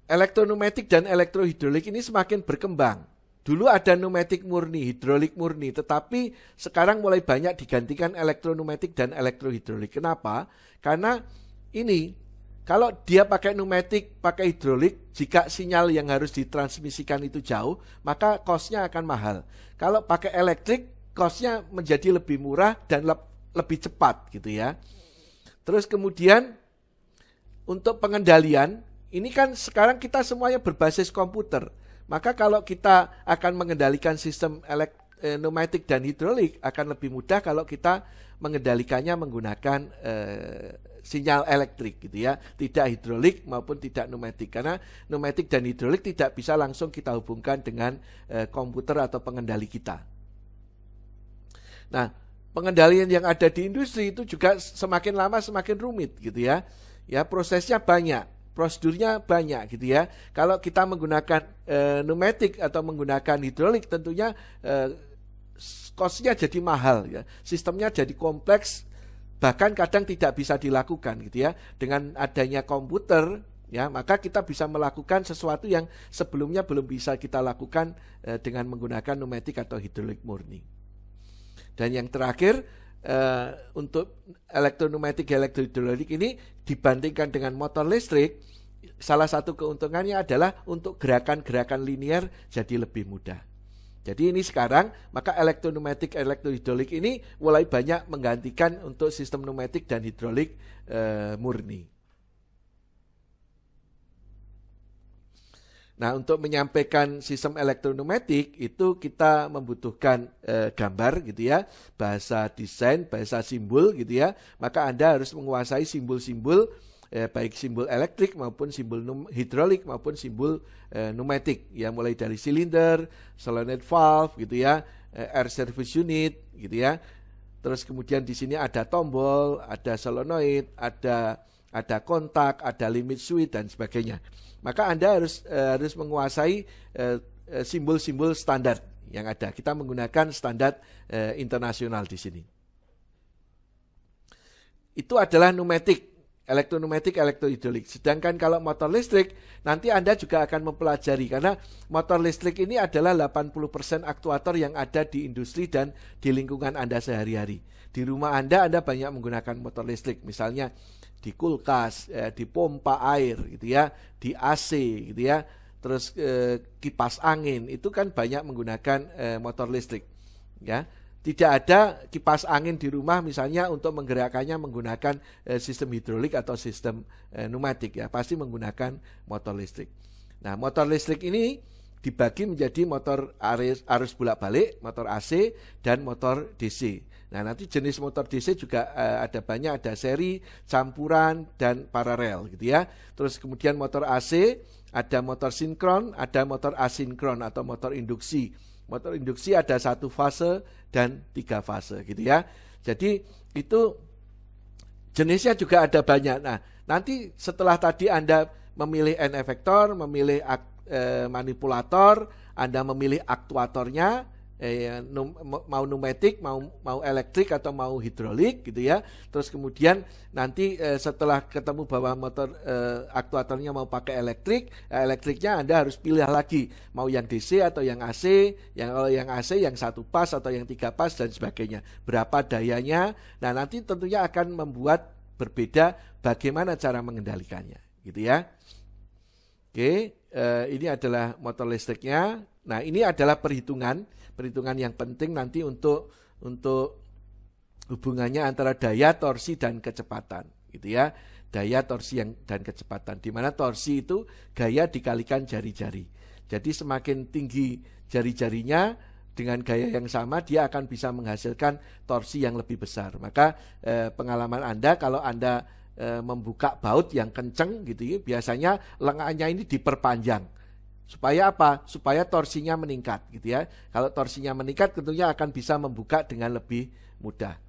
elektronumatik dan elektrohidrolik ini semakin berkembang. Dulu ada pneumatik murni, hidrolik murni, tetapi sekarang mulai banyak digantikan elektronumatik dan elektrohidrolik. Kenapa? Karena ini kalau dia pakai pneumatik, pakai hidrolik, jika sinyal yang harus ditransmisikan itu jauh, maka kosnya akan mahal. Kalau pakai elektrik, kosnya menjadi lebih murah dan le lebih cepat gitu ya. Terus kemudian untuk pengendalian ini kan sekarang kita semuanya berbasis komputer. Maka kalau kita akan mengendalikan sistem elek, eh, pneumatik dan hidrolik akan lebih mudah kalau kita mengendalikannya menggunakan eh, sinyal elektrik gitu ya, tidak hidrolik maupun tidak pneumatik karena pneumatik dan hidrolik tidak bisa langsung kita hubungkan dengan eh, komputer atau pengendali kita. Nah, pengendalian yang ada di industri itu juga semakin lama semakin rumit gitu ya. Ya, prosesnya banyak prosedurnya banyak gitu ya. Kalau kita menggunakan e, pneumatik atau menggunakan hidrolik tentunya e, costnya jadi mahal ya. Sistemnya jadi kompleks bahkan kadang tidak bisa dilakukan gitu ya. Dengan adanya komputer ya maka kita bisa melakukan sesuatu yang sebelumnya belum bisa kita lakukan e, dengan menggunakan pneumatic atau hidrolik murni. Dan yang terakhir uh, untuk elektronumatik elektrohidrolik ini dibandingkan dengan motor listrik salah satu keuntungannya adalah untuk gerakan-gerakan linear jadi lebih mudah. Jadi ini sekarang maka elektronumatik elektrohidrolik ini mulai banyak menggantikan untuk sistem pneumatik dan hidrolik uh, murni. Nah, untuk menyampaikan sistem elektronumetik itu kita membutuhkan e, gambar gitu ya, bahasa desain, bahasa simbol gitu ya. Maka Anda harus menguasai simbol-simbol eh, baik simbol elektrik maupun simbol hidrolik maupun simbol eh, pneumatik ya mulai dari silinder, solenoid valve gitu ya, eh, air service unit gitu ya. Terus kemudian di sini ada tombol, ada solenoid, ada ada kontak, ada limit switch dan sebagainya. Maka Anda harus uh, harus menguasai eh, eh, simbol-simbol uh, standar yang ada. Kita menggunakan standar uh, internasional di sini. Itu adalah numetik elektro hidrolik. Sedangkan kalau motor listrik, nanti Anda juga akan mempelajari karena motor listrik ini adalah 80% aktuator yang ada di industri dan di lingkungan Anda sehari-hari. Di rumah Anda, Anda banyak menggunakan motor listrik. Misalnya di kulkas, eh, di pompa air gitu ya, di AC gitu ya, terus eh, kipas angin itu kan banyak menggunakan eh, motor listrik ya. Tidak ada kipas angin di rumah misalnya untuk menggerakkannya menggunakan eh, sistem hidrolik atau sistem eh, pneumatik ya, pasti menggunakan motor listrik. Nah, motor listrik ini dibagi menjadi motor arus, arus bolak-balik, motor AC dan motor DC. Nah, nanti jenis motor DC juga uh, ada banyak, ada seri, campuran dan paralel gitu ya. Terus kemudian motor AC, ada motor sinkron, ada motor asinkron atau motor induksi. Motor induksi ada satu fase dan tiga fase gitu ya. Jadi itu jenisnya juga ada banyak. Nah, nanti setelah tadi Anda memilih N efektor, memilih Eh, manipulator, Anda memilih aktuatornya, eh, num, mau pneumatic, mau mau elektrik atau mau hidrolik gitu ya. Terus kemudian nanti eh, setelah ketemu bahwa motor eh, aktuatornya mau pakai elektrik, eh, elektriknya Anda harus pilih lagi mau yang DC atau yang AC, yang kalau yang AC yang satu pas atau yang tiga pas dan sebagainya. Berapa dayanya? Nah, nanti tentunya akan membuat berbeda bagaimana cara mengendalikannya gitu ya. Oke, uh, ini adalah motor listriknya. Nah, ini adalah perhitungan, perhitungan yang penting nanti untuk untuk hubungannya antara daya torsi dan kecepatan, gitu ya. Daya torsi yang dan kecepatan. Di mana torsi itu gaya dikalikan jari-jari. Jadi semakin tinggi jari-jarinya dengan gaya yang sama dia akan bisa menghasilkan torsi yang lebih besar. Maka eh, pengalaman Anda kalau Anda e, membuka baut yang kenceng gitu ya. Biasanya lengannya ini diperpanjang. Supaya apa? Supaya torsinya meningkat gitu ya. Kalau torsinya meningkat tentunya akan bisa membuka dengan lebih mudah.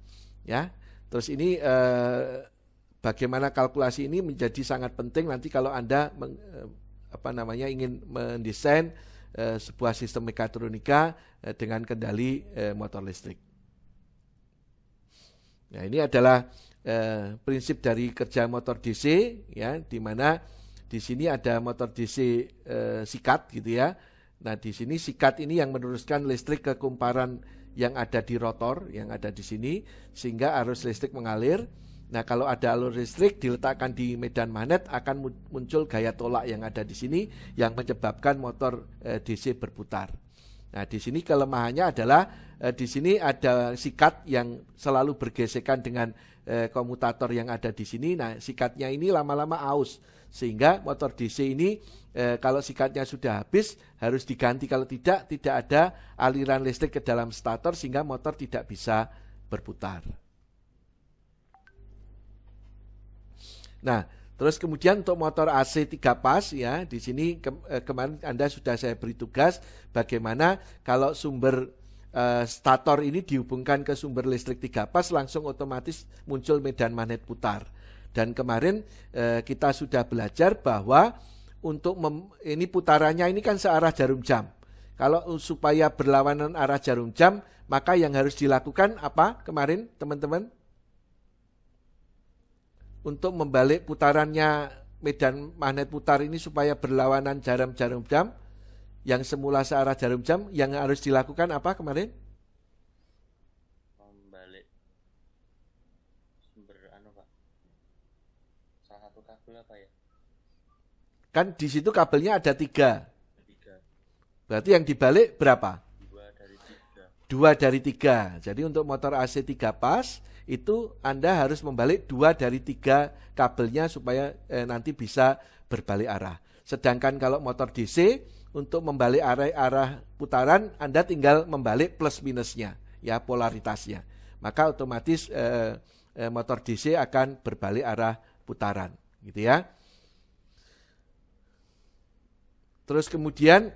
Ya. Terus ini e, bagaimana kalkulasi ini menjadi sangat penting nanti kalau Anda meng, eh, apa namanya ingin mendesain e, sebuah sistem mekatronika e, dengan kendali e, motor listrik. Nah, ini adalah eh, prinsip dari kerja motor DC ya di mana di sini ada motor DC eh, sikat gitu ya. Nah, di sini sikat ini yang meneruskan listrik ke kumparan yang ada di rotor yang ada di sini sehingga arus listrik mengalir. Nah, kalau ada alur listrik diletakkan di medan magnet akan muncul gaya tolak yang ada di sini yang menyebabkan motor eh, DC berputar. Nah, di sini kelemahannya adalah eh, di sini ada sikat yang selalu bergesekan dengan eh, komutator yang ada di sini. Nah, sikatnya ini lama-lama aus sehingga motor DC ini eh, kalau sikatnya sudah habis harus diganti kalau tidak tidak ada aliran listrik ke dalam stator sehingga motor tidak bisa berputar. Nah, Terus kemudian untuk motor AC 3 pas ya, di sini ke eh, kemarin Anda sudah saya beri tugas bagaimana kalau sumber eh, stator ini dihubungkan ke sumber listrik 3 pas langsung otomatis muncul medan magnet putar. Dan kemarin eh, kita sudah belajar bahwa untuk mem ini putarannya ini kan searah jarum jam. Kalau supaya berlawanan arah jarum jam, maka yang harus dilakukan apa kemarin teman-teman? untuk membalik putarannya medan magnet putar ini supaya berlawanan jarum-jarum jam yang semula searah jarum jam yang harus dilakukan apa kemarin? Membalik sumber anu pak, salah satu kabel apa ya? Kan di situ kabelnya ada tiga. Tiga. Berarti yang dibalik berapa? Dua dari tiga. Dua dari tiga. Jadi untuk motor AC tiga pas, itu Anda harus membalik dua dari tiga kabelnya supaya eh, nanti bisa berbalik arah. Sedangkan kalau motor DC untuk membalik arah arah putaran Anda tinggal membalik plus minusnya ya polaritasnya. Maka otomatis eh, eh motor DC akan berbalik arah putaran gitu ya. Terus kemudian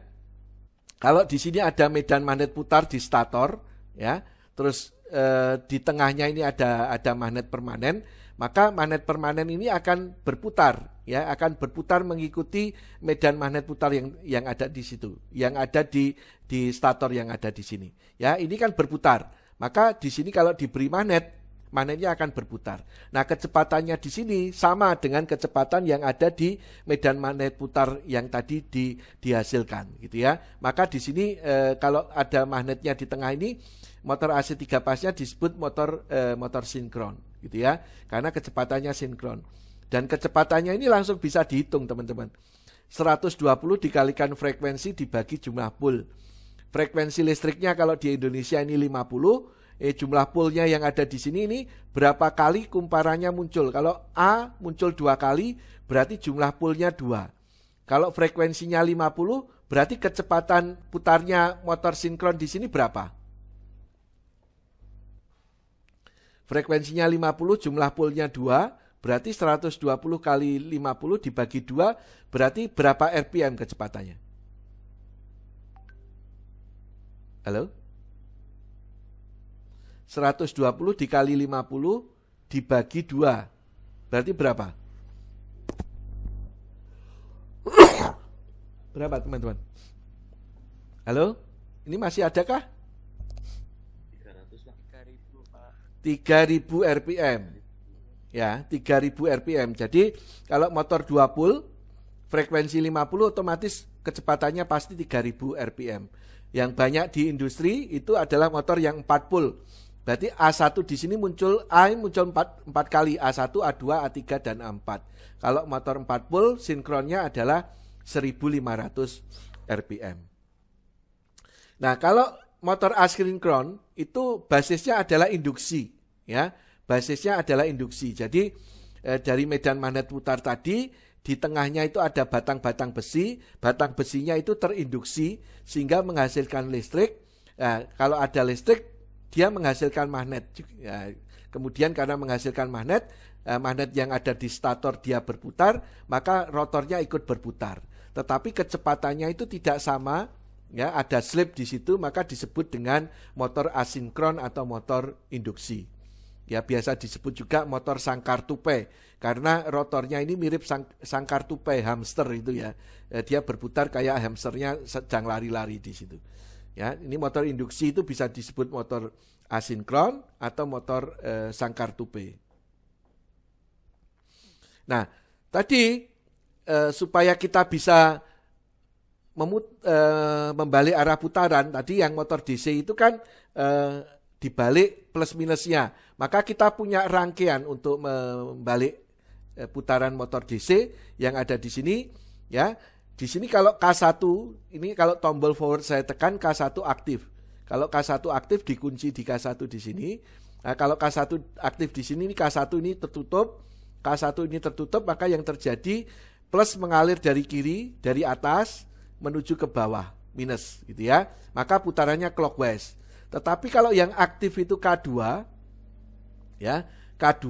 kalau di sini ada medan magnet putar di stator ya. Terus Eh, di tengahnya ini ada ada magnet permanen, maka magnet permanen ini akan berputar ya, akan berputar mengikuti medan magnet putar yang yang ada di situ, yang ada di di stator yang ada di sini. Ya, ini kan berputar. Maka di sini kalau diberi magnet, magnetnya akan berputar. Nah, kecepatannya di sini sama dengan kecepatan yang ada di medan magnet putar yang tadi di, dihasilkan, gitu ya. Maka di sini e, kalau ada magnetnya di tengah ini, motor AC 3 pasnya disebut motor eh, motor sinkron gitu ya karena kecepatannya sinkron dan kecepatannya ini langsung bisa dihitung teman-teman 120 dikalikan frekuensi dibagi jumlah pool frekuensi listriknya kalau di Indonesia ini 50 eh, jumlah poolnya yang ada di sini ini berapa kali kumparannya muncul kalau A muncul dua kali berarti jumlah poolnya dua kalau frekuensinya 50 berarti kecepatan putarnya motor sinkron di sini berapa Frekuensinya 50, jumlah poolnya 2, berarti 120 kali 50 dibagi 2, berarti berapa RPM kecepatannya? Halo? 120 dikali 50 dibagi 2, berarti berapa? Berapa teman-teman? Halo? Ini masih adakah? 3000 RPM. Ya, 3000 RPM. Jadi kalau motor 20, frekuensi 50 otomatis kecepatannya pasti 3000 RPM. Yang banyak di industri itu adalah motor yang 4 Berarti A1 di sini muncul A muncul 4, 4 kali A1, A2, A3 dan A4. Kalau motor 4 sinkronnya adalah 1500 RPM. Nah, kalau motor asinkron itu basisnya adalah induksi ya basisnya adalah induksi jadi eh, dari medan magnet putar tadi di tengahnya itu ada batang-batang besi batang besinya itu terinduksi sehingga menghasilkan listrik eh, kalau ada listrik dia menghasilkan magnet ya, kemudian karena menghasilkan magnet eh, magnet yang ada di stator dia berputar maka rotornya ikut berputar tetapi kecepatannya itu tidak sama ya ada slip di situ maka disebut dengan motor asinkron atau motor induksi ya biasa disebut juga motor sangkar tupai karena rotornya ini mirip sang, sangkar tupai hamster itu ya eh, dia berputar kayak hamsternya sedang lari-lari di situ ya ini motor induksi itu bisa disebut motor asinkron atau motor eh, sangkar tupai nah tadi eh, supaya kita bisa memut, eh, membalik arah putaran tadi yang motor DC itu kan eh, dibalik plus minusnya. Maka kita punya rangkaian untuk membalik eh, putaran motor DC yang ada di sini ya. Di sini kalau K1 ini kalau tombol forward saya tekan K1 aktif. Kalau K1 aktif dikunci di K1 di sini. Nah, kalau K1 aktif di sini ini K1 ini tertutup, K1 ini tertutup maka yang terjadi plus mengalir dari kiri dari atas menuju ke bawah minus gitu ya. Maka putarannya clockwise. Tetapi kalau yang aktif itu K2 ya, K2,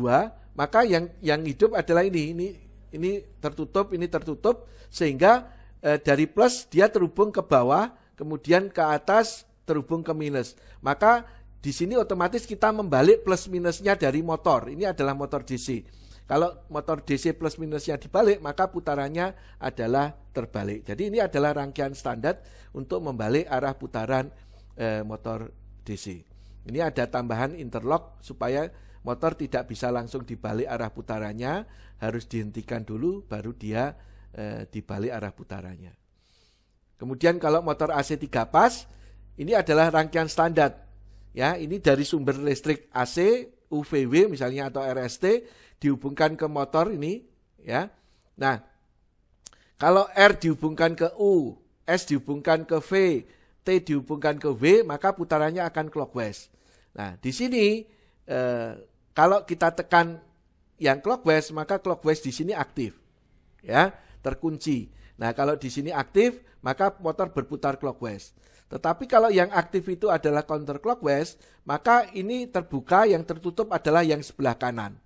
maka yang yang hidup adalah ini, ini ini tertutup, ini tertutup sehingga eh, dari plus dia terhubung ke bawah, kemudian ke atas terhubung ke minus. Maka di sini otomatis kita membalik plus minusnya dari motor. Ini adalah motor DC. Kalau motor DC plus minusnya dibalik, maka putarannya adalah terbalik. Jadi ini adalah rangkaian standar untuk membalik arah putaran eh, motor DC. Ini ada tambahan interlock supaya motor tidak bisa langsung dibalik arah putarannya, harus dihentikan dulu baru dia e, dibalik arah putarannya. Kemudian kalau motor AC 3 pas, ini adalah rangkaian standar. Ya, ini dari sumber listrik AC, UVW misalnya atau RST dihubungkan ke motor ini, ya. Nah, kalau R dihubungkan ke U, S dihubungkan ke V, T dihubungkan ke W, maka putarannya akan clockwise. Nah, di sini eh, kalau kita tekan yang clockwise, maka clockwise di sini aktif. Ya, terkunci. Nah, kalau di sini aktif, maka motor berputar clockwise. Tetapi kalau yang aktif itu adalah counter clockwise, maka ini terbuka, yang tertutup adalah yang sebelah kanan.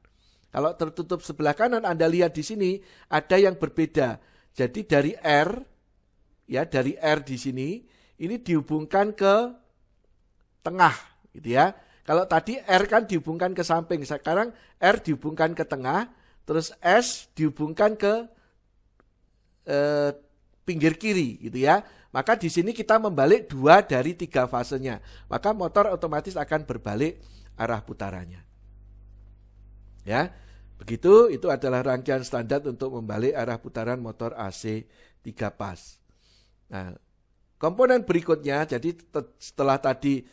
Kalau tertutup sebelah kanan Anda lihat di sini ada yang berbeda. Jadi dari R ya dari R di sini ini dihubungkan ke tengah gitu ya. Kalau tadi R kan dihubungkan ke samping, sekarang R dihubungkan ke tengah, terus S dihubungkan ke eh, pinggir kiri gitu ya. Maka di sini kita membalik dua dari tiga fasenya. Maka motor otomatis akan berbalik arah putarannya. Ya, begitu itu adalah rangkaian standar untuk membalik arah putaran motor AC 3 pas. Nah, Komponen berikutnya, jadi setelah tadi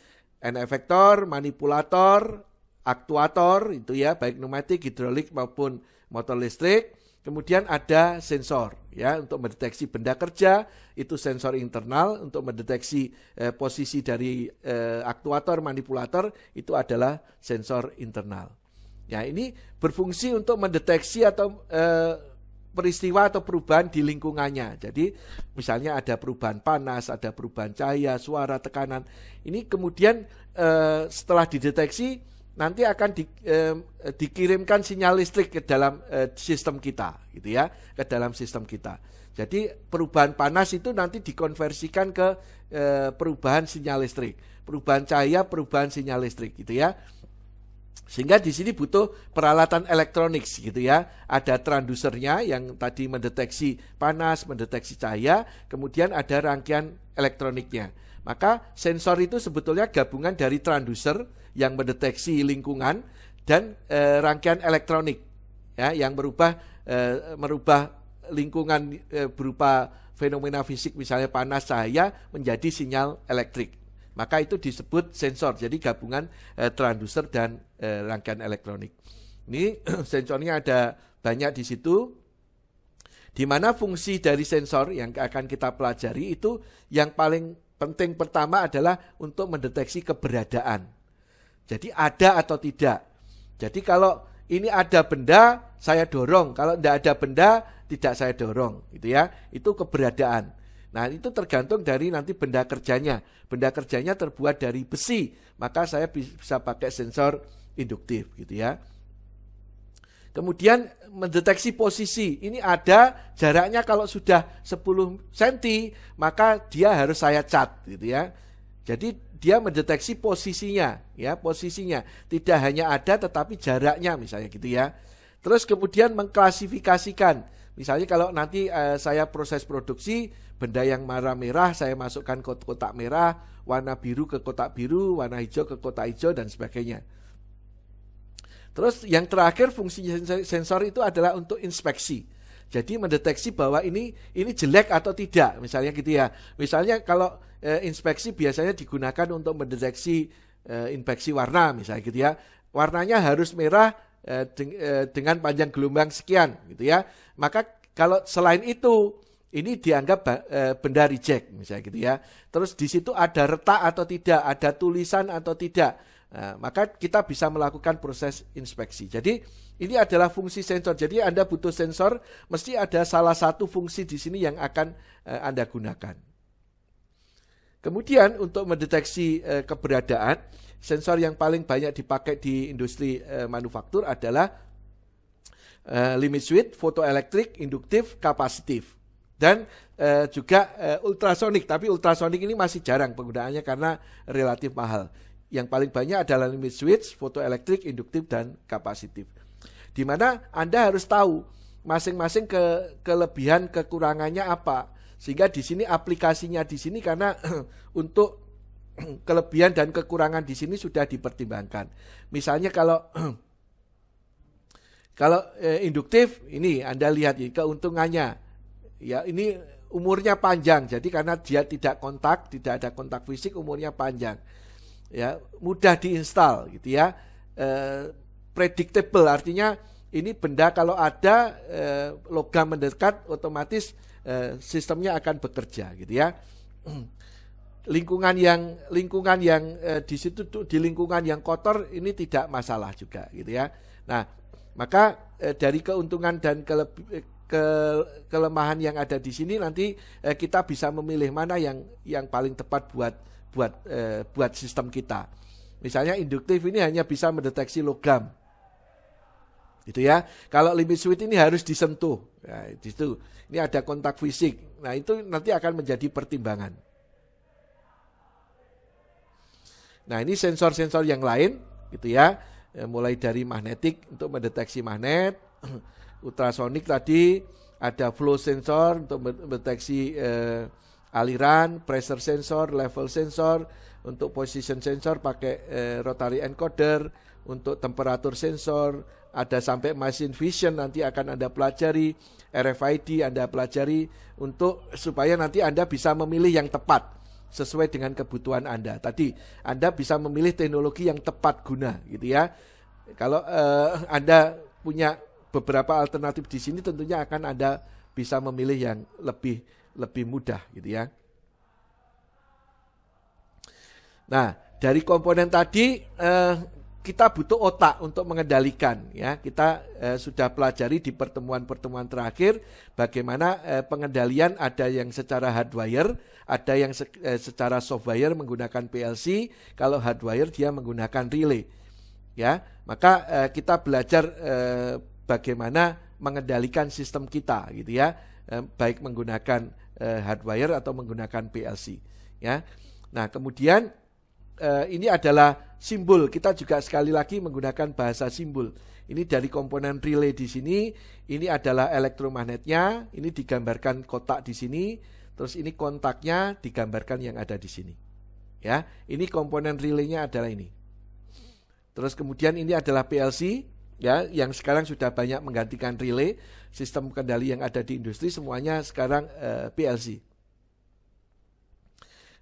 N efektor, manipulator, aktuator itu ya baik pneumatik, hidrolik maupun motor listrik. Kemudian ada sensor ya untuk mendeteksi benda kerja itu sensor internal untuk mendeteksi eh, posisi dari eh, aktuator manipulator itu adalah sensor internal. Ya ini berfungsi untuk mendeteksi atau eh, peristiwa atau perubahan di lingkungannya. Jadi misalnya ada perubahan panas, ada perubahan cahaya, suara, tekanan. Ini kemudian eh, setelah dideteksi nanti akan di, eh, dikirimkan sinyal listrik ke dalam eh, sistem kita, gitu ya, ke dalam sistem kita. Jadi perubahan panas itu nanti dikonversikan ke eh, perubahan sinyal listrik, perubahan cahaya, perubahan sinyal listrik, gitu ya. Sehingga di sini butuh peralatan elektronik gitu ya. Ada transdusernya yang tadi mendeteksi panas, mendeteksi cahaya, kemudian ada rangkaian elektroniknya. Maka sensor itu sebetulnya gabungan dari transduser yang mendeteksi lingkungan dan e, rangkaian elektronik ya yang merubah e, merubah lingkungan e, berupa fenomena fisik misalnya panas cahaya menjadi sinyal elektrik. Maka itu disebut sensor. Jadi gabungan eh, transducer dan eh, rangkaian elektronik. Ini sensornya ada banyak di situ. Di mana fungsi dari sensor yang akan kita pelajari itu yang paling penting pertama adalah untuk mendeteksi keberadaan. Jadi ada atau tidak. Jadi kalau ini ada benda, saya dorong. Kalau tidak ada benda, tidak saya dorong, itu ya. Itu keberadaan. Nah, itu tergantung dari nanti benda kerjanya. Benda kerjanya terbuat dari besi, maka saya bisa pakai sensor induktif gitu ya. Kemudian mendeteksi posisi. Ini ada jaraknya kalau sudah 10 cm, maka dia harus saya cat gitu ya. Jadi dia mendeteksi posisinya ya, posisinya. Tidak hanya ada tetapi jaraknya misalnya gitu ya. Terus kemudian mengklasifikasikan Misalnya kalau nanti uh, saya proses produksi benda yang marah merah saya masukkan ke kotak merah, warna biru ke kotak biru, warna hijau ke kotak hijau dan sebagainya. Terus yang terakhir fungsi sensor itu adalah untuk inspeksi. Jadi mendeteksi bahwa ini ini jelek atau tidak, misalnya gitu ya. Misalnya kalau e, inspeksi biasanya digunakan untuk mendeteksi e, infeksi warna misalnya gitu ya. Warnanya harus merah Eh, eh, dengan panjang gelombang sekian gitu ya. Maka kalau selain itu ini dianggap eh, benda reject misalnya gitu ya. Terus di situ ada retak atau tidak, ada tulisan atau tidak. Nah, maka kita bisa melakukan proses inspeksi. Jadi ini adalah fungsi sensor. Jadi Anda butuh sensor, mesti ada salah satu fungsi di sini yang akan Anda gunakan. Kemudian untuk mendeteksi eh, keberadaan, sensor yang paling banyak dipakai di industri eh, manufaktur adalah eh, limit switch, fotoelektrik, induktif, kapasitif. Dan eh, juga eh, ultrasonik, tapi ultrasonik ini masih jarang penggunaannya karena relatif mahal. Yang paling banyak adalah limit switch, fotoelektrik, induktif, dan kapasitif. Di mana Anda harus tahu masing-masing ke, kelebihan kekurangannya apa sehingga di sini aplikasinya di sini karena untuk kelebihan dan kekurangan di sini sudah dipertimbangkan. Misalnya kalau kalau eh, induktif ini Anda lihat ya, keuntungannya. Ya, ini umurnya panjang. Jadi karena dia tidak kontak, tidak ada kontak fisik, umurnya panjang. Ya, mudah diinstal gitu ya. Eh, predictable artinya ini benda kalau ada eh, logam mendekat otomatis Eh, sistemnya akan bekerja gitu ya lingkungan yang lingkungan yang eh, di situ tuh, di lingkungan yang kotor ini tidak masalah juga gitu ya nah maka eh, dari keuntungan dan eh, ke kelemahan yang ada di sini nanti eh, kita bisa memilih mana yang yang paling tepat buat buat eh, buat sistem kita misalnya induktif ini hanya bisa mendeteksi logam gitu ya kalau limit switch ini harus disentuh Nah, di situ ini ada kontak fisik. Nah, itu nanti akan menjadi pertimbangan. Nah, ini sensor-sensor yang lain gitu ya. Eh, mulai dari magnetik untuk mendeteksi magnet, ultrasonik tadi ada flow sensor untuk mendeteksi eh, aliran, pressure sensor, level sensor, untuk position sensor pakai eh, rotary encoder, untuk temperatur sensor, ada sampai machine vision nanti akan Anda pelajari, RFID Anda pelajari untuk supaya nanti Anda bisa memilih yang tepat sesuai dengan kebutuhan Anda. Tadi Anda bisa memilih teknologi yang tepat guna gitu ya. Kalau uh, Anda punya beberapa alternatif di sini tentunya akan Anda bisa memilih yang lebih lebih mudah gitu ya. Nah, dari komponen tadi eh, kita butuh otak untuk mengendalikan ya. Kita eh, sudah pelajari di pertemuan-pertemuan terakhir bagaimana eh, pengendalian ada yang secara hardwire, ada yang se eh, secara software menggunakan PLC, kalau hardwire dia menggunakan relay. Ya, maka eh, kita belajar eh, bagaimana mengendalikan sistem kita gitu ya, eh, baik menggunakan eh, hardwire atau menggunakan PLC ya. Nah, kemudian Eh, ini adalah simbol. Kita juga sekali lagi menggunakan bahasa simbol. Ini dari komponen relay di sini, ini adalah elektromagnetnya, ini digambarkan kotak di sini, terus ini kontaknya digambarkan yang ada di sini. Ya, ini komponen relaynya adalah ini. Terus kemudian ini adalah PLC ya yang sekarang sudah banyak menggantikan relay, sistem kendali yang ada di industri semuanya sekarang eh, PLC.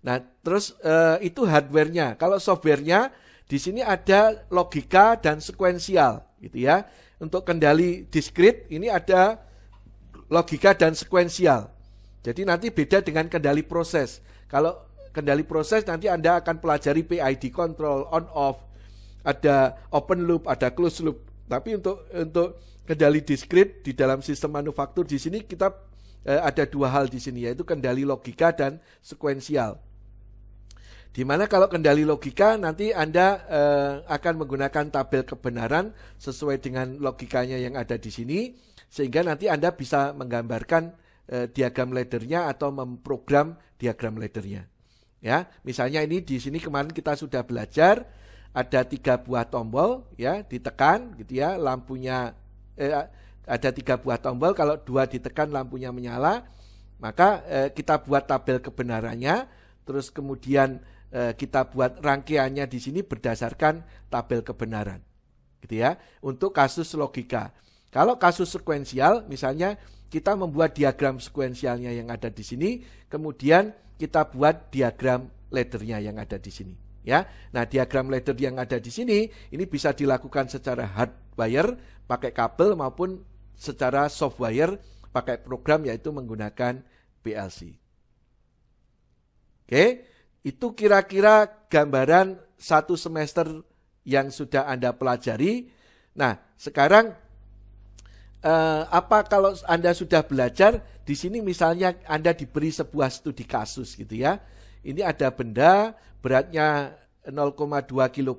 Nah, terus uh, itu hardware-nya. Kalau software-nya di sini ada logika dan sekuensial gitu ya. Untuk kendali diskrit ini ada logika dan sekuensial. Jadi nanti beda dengan kendali proses. Kalau kendali proses nanti Anda akan pelajari PID control on off, ada open loop, ada close loop. Tapi untuk untuk kendali diskrit di dalam sistem manufaktur di sini kita eh, ada dua hal di sini yaitu kendali logika dan sekuensial. Dimana kalau kendali logika nanti Anda eh, akan menggunakan tabel kebenaran sesuai dengan logikanya yang ada di sini sehingga nanti Anda bisa menggambarkan eh, diagram laddernya atau memprogram diagram laddernya. Ya, misalnya ini di sini kemarin kita sudah belajar ada tiga buah tombol ya ditekan gitu ya lampunya eh, ada tiga buah tombol kalau dua ditekan lampunya menyala maka eh, kita buat tabel kebenarannya terus kemudian Eh, kita buat rangkaiannya di sini berdasarkan tabel kebenaran. Gitu ya, untuk kasus logika. Kalau kasus sekuensial misalnya kita membuat diagram sekuensialnya yang ada di sini, kemudian kita buat diagram letternya yang ada di sini, ya. Nah, diagram letter yang ada di sini ini bisa dilakukan secara hardwire pakai kabel maupun secara software pakai program yaitu menggunakan PLC. Oke. Okay? Itu kira-kira gambaran satu semester yang sudah Anda pelajari. Nah, sekarang eh, apa kalau Anda sudah belajar di sini misalnya Anda diberi sebuah studi kasus gitu ya. Ini ada benda beratnya 0,2 kg,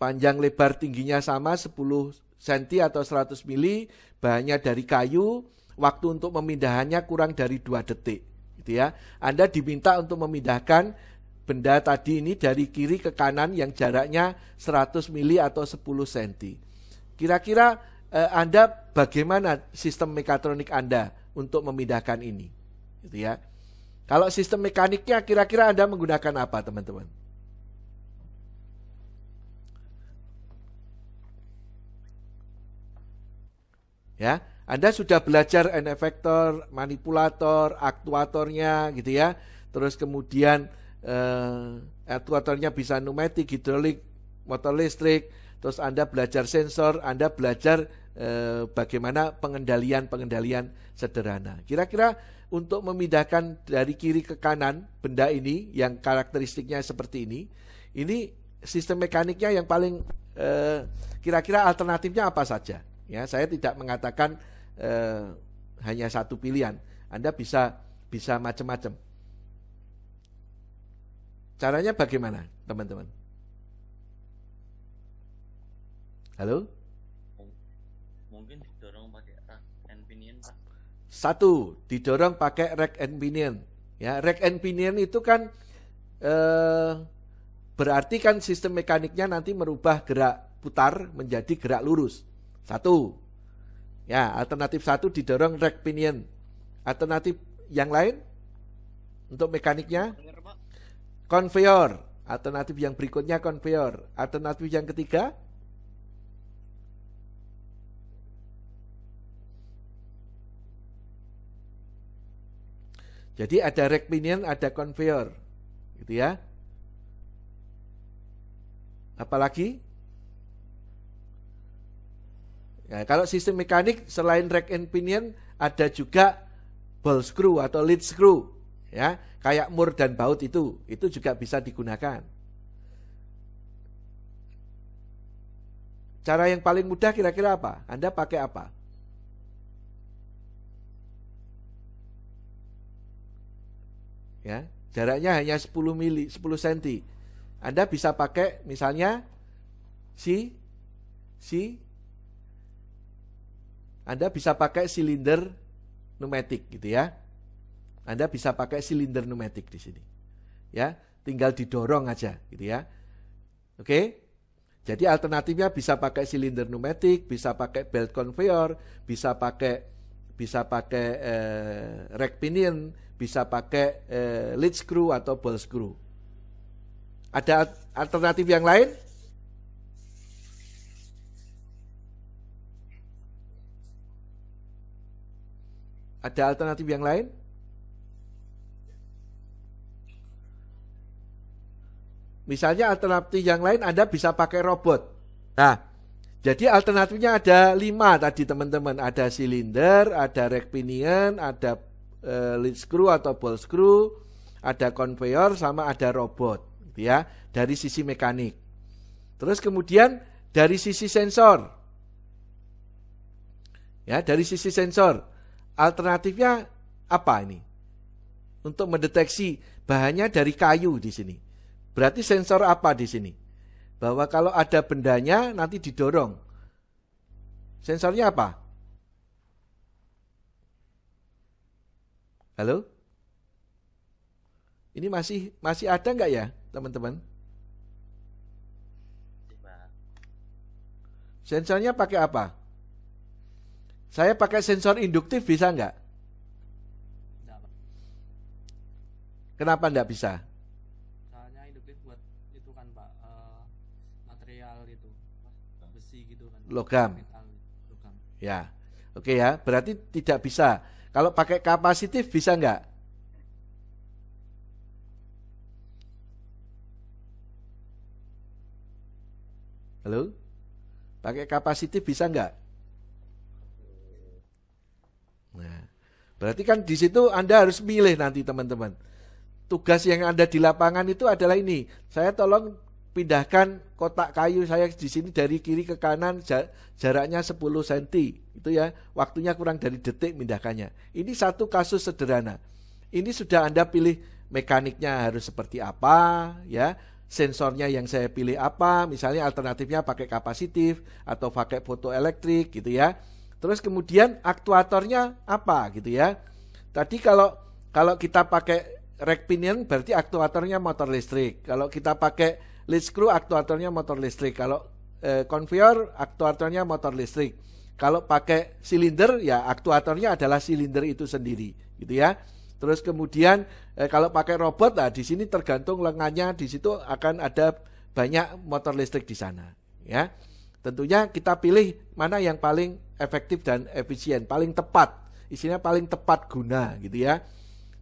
panjang lebar tingginya sama 10 cm atau 100 mili, bahannya dari kayu, waktu untuk memindahannya kurang dari 2 detik gitu ya. Anda diminta untuk memindahkan benda tadi ini dari kiri ke kanan yang jaraknya 100 mili atau 10 cm. Kira-kira eh, Anda bagaimana sistem mekatronik Anda untuk memindahkan ini? Gitu ya. Kalau sistem mekaniknya kira-kira Anda menggunakan apa, teman-teman? Ya. Anda sudah belajar N effector, manipulator, aktuatornya gitu ya. Terus kemudian eh, aktuatornya bisa pneumatik, hidrolik, motor listrik. Terus Anda belajar sensor, Anda belajar eh, bagaimana pengendalian-pengendalian sederhana. Kira-kira untuk memindahkan dari kiri ke kanan benda ini yang karakteristiknya seperti ini, ini sistem mekaniknya yang paling eh, kira-kira eh, kira -kira alternatifnya apa saja? Ya, saya tidak mengatakan eh, hanya satu pilihan. Anda bisa bisa macam-macam. Caranya bagaimana, teman-teman? Halo? Mungkin didorong pakai rack and pinion, Pak. Satu, didorong pakai rack and pinion. Ya, rack and pinion itu kan eh, berarti kan sistem mekaniknya nanti merubah gerak putar menjadi gerak lurus. Satu. Ya, alternatif satu didorong rack pinion. Alternatif yang lain untuk mekaniknya conveyor. Alternatif yang berikutnya conveyor. Alternatif yang ketiga Jadi ada rack pinion, ada conveyor. Gitu ya. Apalagi Ya, kalau sistem mekanik selain rack and pinion ada juga ball screw atau lead screw ya, kayak mur dan baut itu, itu juga bisa digunakan. Cara yang paling mudah kira-kira apa? Anda pakai apa? Ya, jaraknya hanya 10 mili, 10 cm. Anda bisa pakai misalnya si si anda bisa pakai silinder pneumatic gitu ya. Anda bisa pakai silinder pneumatic di sini. Ya, tinggal didorong aja gitu ya. Oke. Jadi alternatifnya bisa pakai silinder pneumatic, bisa pakai belt conveyor, bisa pakai bisa pakai eh, rack pinion, bisa pakai eh, lead screw atau ball screw. Ada alternatif yang lain? Ada alternatif yang lain? Misalnya alternatif yang lain Anda bisa pakai robot. Nah, jadi alternatifnya ada lima tadi teman-teman. Ada silinder, ada rack pinion, ada e, lead screw atau ball screw, ada conveyor, sama ada robot. Gitu ya Dari sisi mekanik. Terus kemudian dari sisi sensor. Ya, dari sisi sensor. Alternatifnya apa ini? Untuk mendeteksi bahannya dari kayu di sini. Berarti sensor apa di sini? Bahwa kalau ada bendanya nanti didorong. Sensornya apa? Halo? Ini masih masih ada nggak ya, teman-teman? Sensornya pakai apa? Saya pakai sensor induktif bisa enggak? Kenapa nggak bisa? Soalnya induktif buat itu kan pak eh, material itu besi gitu kan. Logam. Logam. Ya, oke ya. Berarti tidak bisa. Kalau pakai kapasitif bisa enggak? Halo? Pakai kapasitif bisa enggak? Berarti kan di situ Anda harus milih nanti teman-teman. Tugas yang Anda di lapangan itu adalah ini. Saya tolong pindahkan kotak kayu saya di sini dari kiri ke kanan jaraknya 10 cm. Itu ya, waktunya kurang dari detik pindahkannya. Ini satu kasus sederhana. Ini sudah Anda pilih mekaniknya harus seperti apa ya sensornya yang saya pilih apa, misalnya alternatifnya pakai kapasitif atau pakai fotoelektrik gitu ya. Terus kemudian aktuatornya apa gitu ya. Tadi kalau kalau kita pakai rack pinion berarti aktuatornya motor listrik. Kalau kita pakai lead screw aktuatornya motor listrik. Kalau eh, conveyor aktuatornya motor listrik. Kalau pakai silinder ya aktuatornya adalah silinder itu sendiri gitu ya. Terus kemudian eh, kalau pakai robot nah di sini tergantung lengannya di situ akan ada banyak motor listrik di sana ya. Tentunya kita pilih mana yang paling efektif dan efisien, paling tepat. Isinya paling tepat guna gitu ya.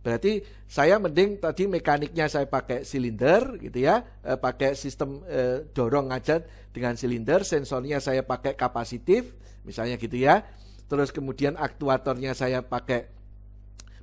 Berarti saya mending tadi mekaniknya saya pakai silinder gitu ya, e, pakai sistem e, dorong aja dengan silinder, sensornya saya pakai kapasitif misalnya gitu ya. Terus kemudian aktuatornya saya pakai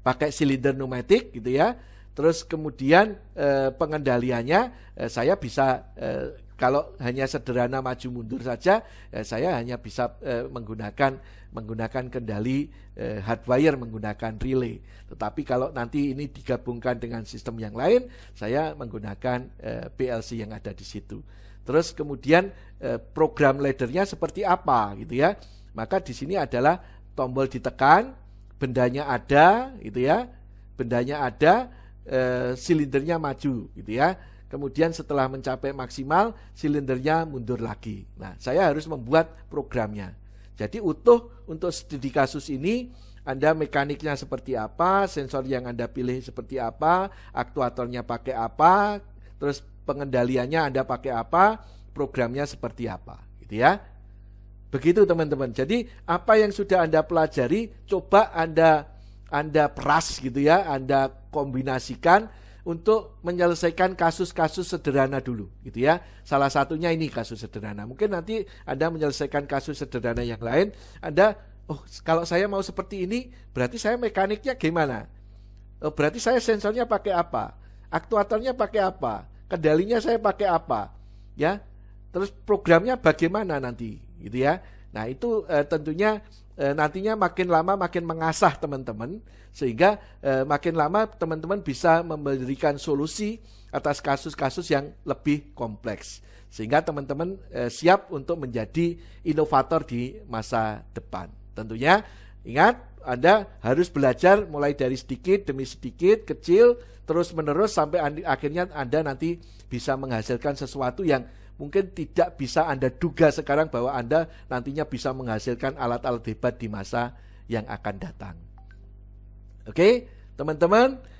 pakai silinder pneumatik gitu ya. Terus kemudian e, pengendaliannya e, saya bisa e, kalau hanya sederhana maju mundur saja, eh, saya hanya bisa eh, menggunakan menggunakan kendali eh, hardwire menggunakan relay. Tetapi kalau nanti ini digabungkan dengan sistem yang lain, saya menggunakan eh, PLC yang ada di situ. Terus kemudian eh, program ledernya seperti apa gitu ya? Maka di sini adalah tombol ditekan, bendanya ada gitu ya, bendanya ada, eh, silindernya maju gitu ya kemudian setelah mencapai maksimal silindernya mundur lagi. Nah, saya harus membuat programnya. Jadi utuh untuk studi kasus ini anda mekaniknya seperti apa, sensor yang Anda pilih seperti apa, aktuatornya pakai apa, terus pengendaliannya Anda pakai apa, programnya seperti apa, gitu ya. Begitu teman-teman. Jadi apa yang sudah Anda pelajari coba Anda Anda peras gitu ya, Anda kombinasikan untuk menyelesaikan kasus-kasus sederhana dulu gitu ya. Salah satunya ini kasus sederhana. Mungkin nanti Anda menyelesaikan kasus sederhana yang lain, Anda oh kalau saya mau seperti ini berarti saya mekaniknya gimana? Oh, berarti saya sensornya pakai apa? Aktuatornya pakai apa? Kendalinya saya pakai apa? Ya. Terus programnya bagaimana nanti gitu ya. Nah, itu eh, tentunya Eh, nantinya makin lama makin mengasah teman-teman sehingga e, makin lama teman-teman bisa memberikan solusi atas kasus-kasus yang lebih kompleks sehingga teman-teman e, siap untuk menjadi inovator di masa depan. Tentunya ingat Anda harus belajar mulai dari sedikit demi sedikit, kecil, terus-menerus sampai akhirnya Anda nanti bisa menghasilkan sesuatu yang mungkin tidak bisa Anda duga sekarang bahwa Anda nantinya bisa menghasilkan alat-alat hebat di masa yang akan datang. Oke, teman-teman,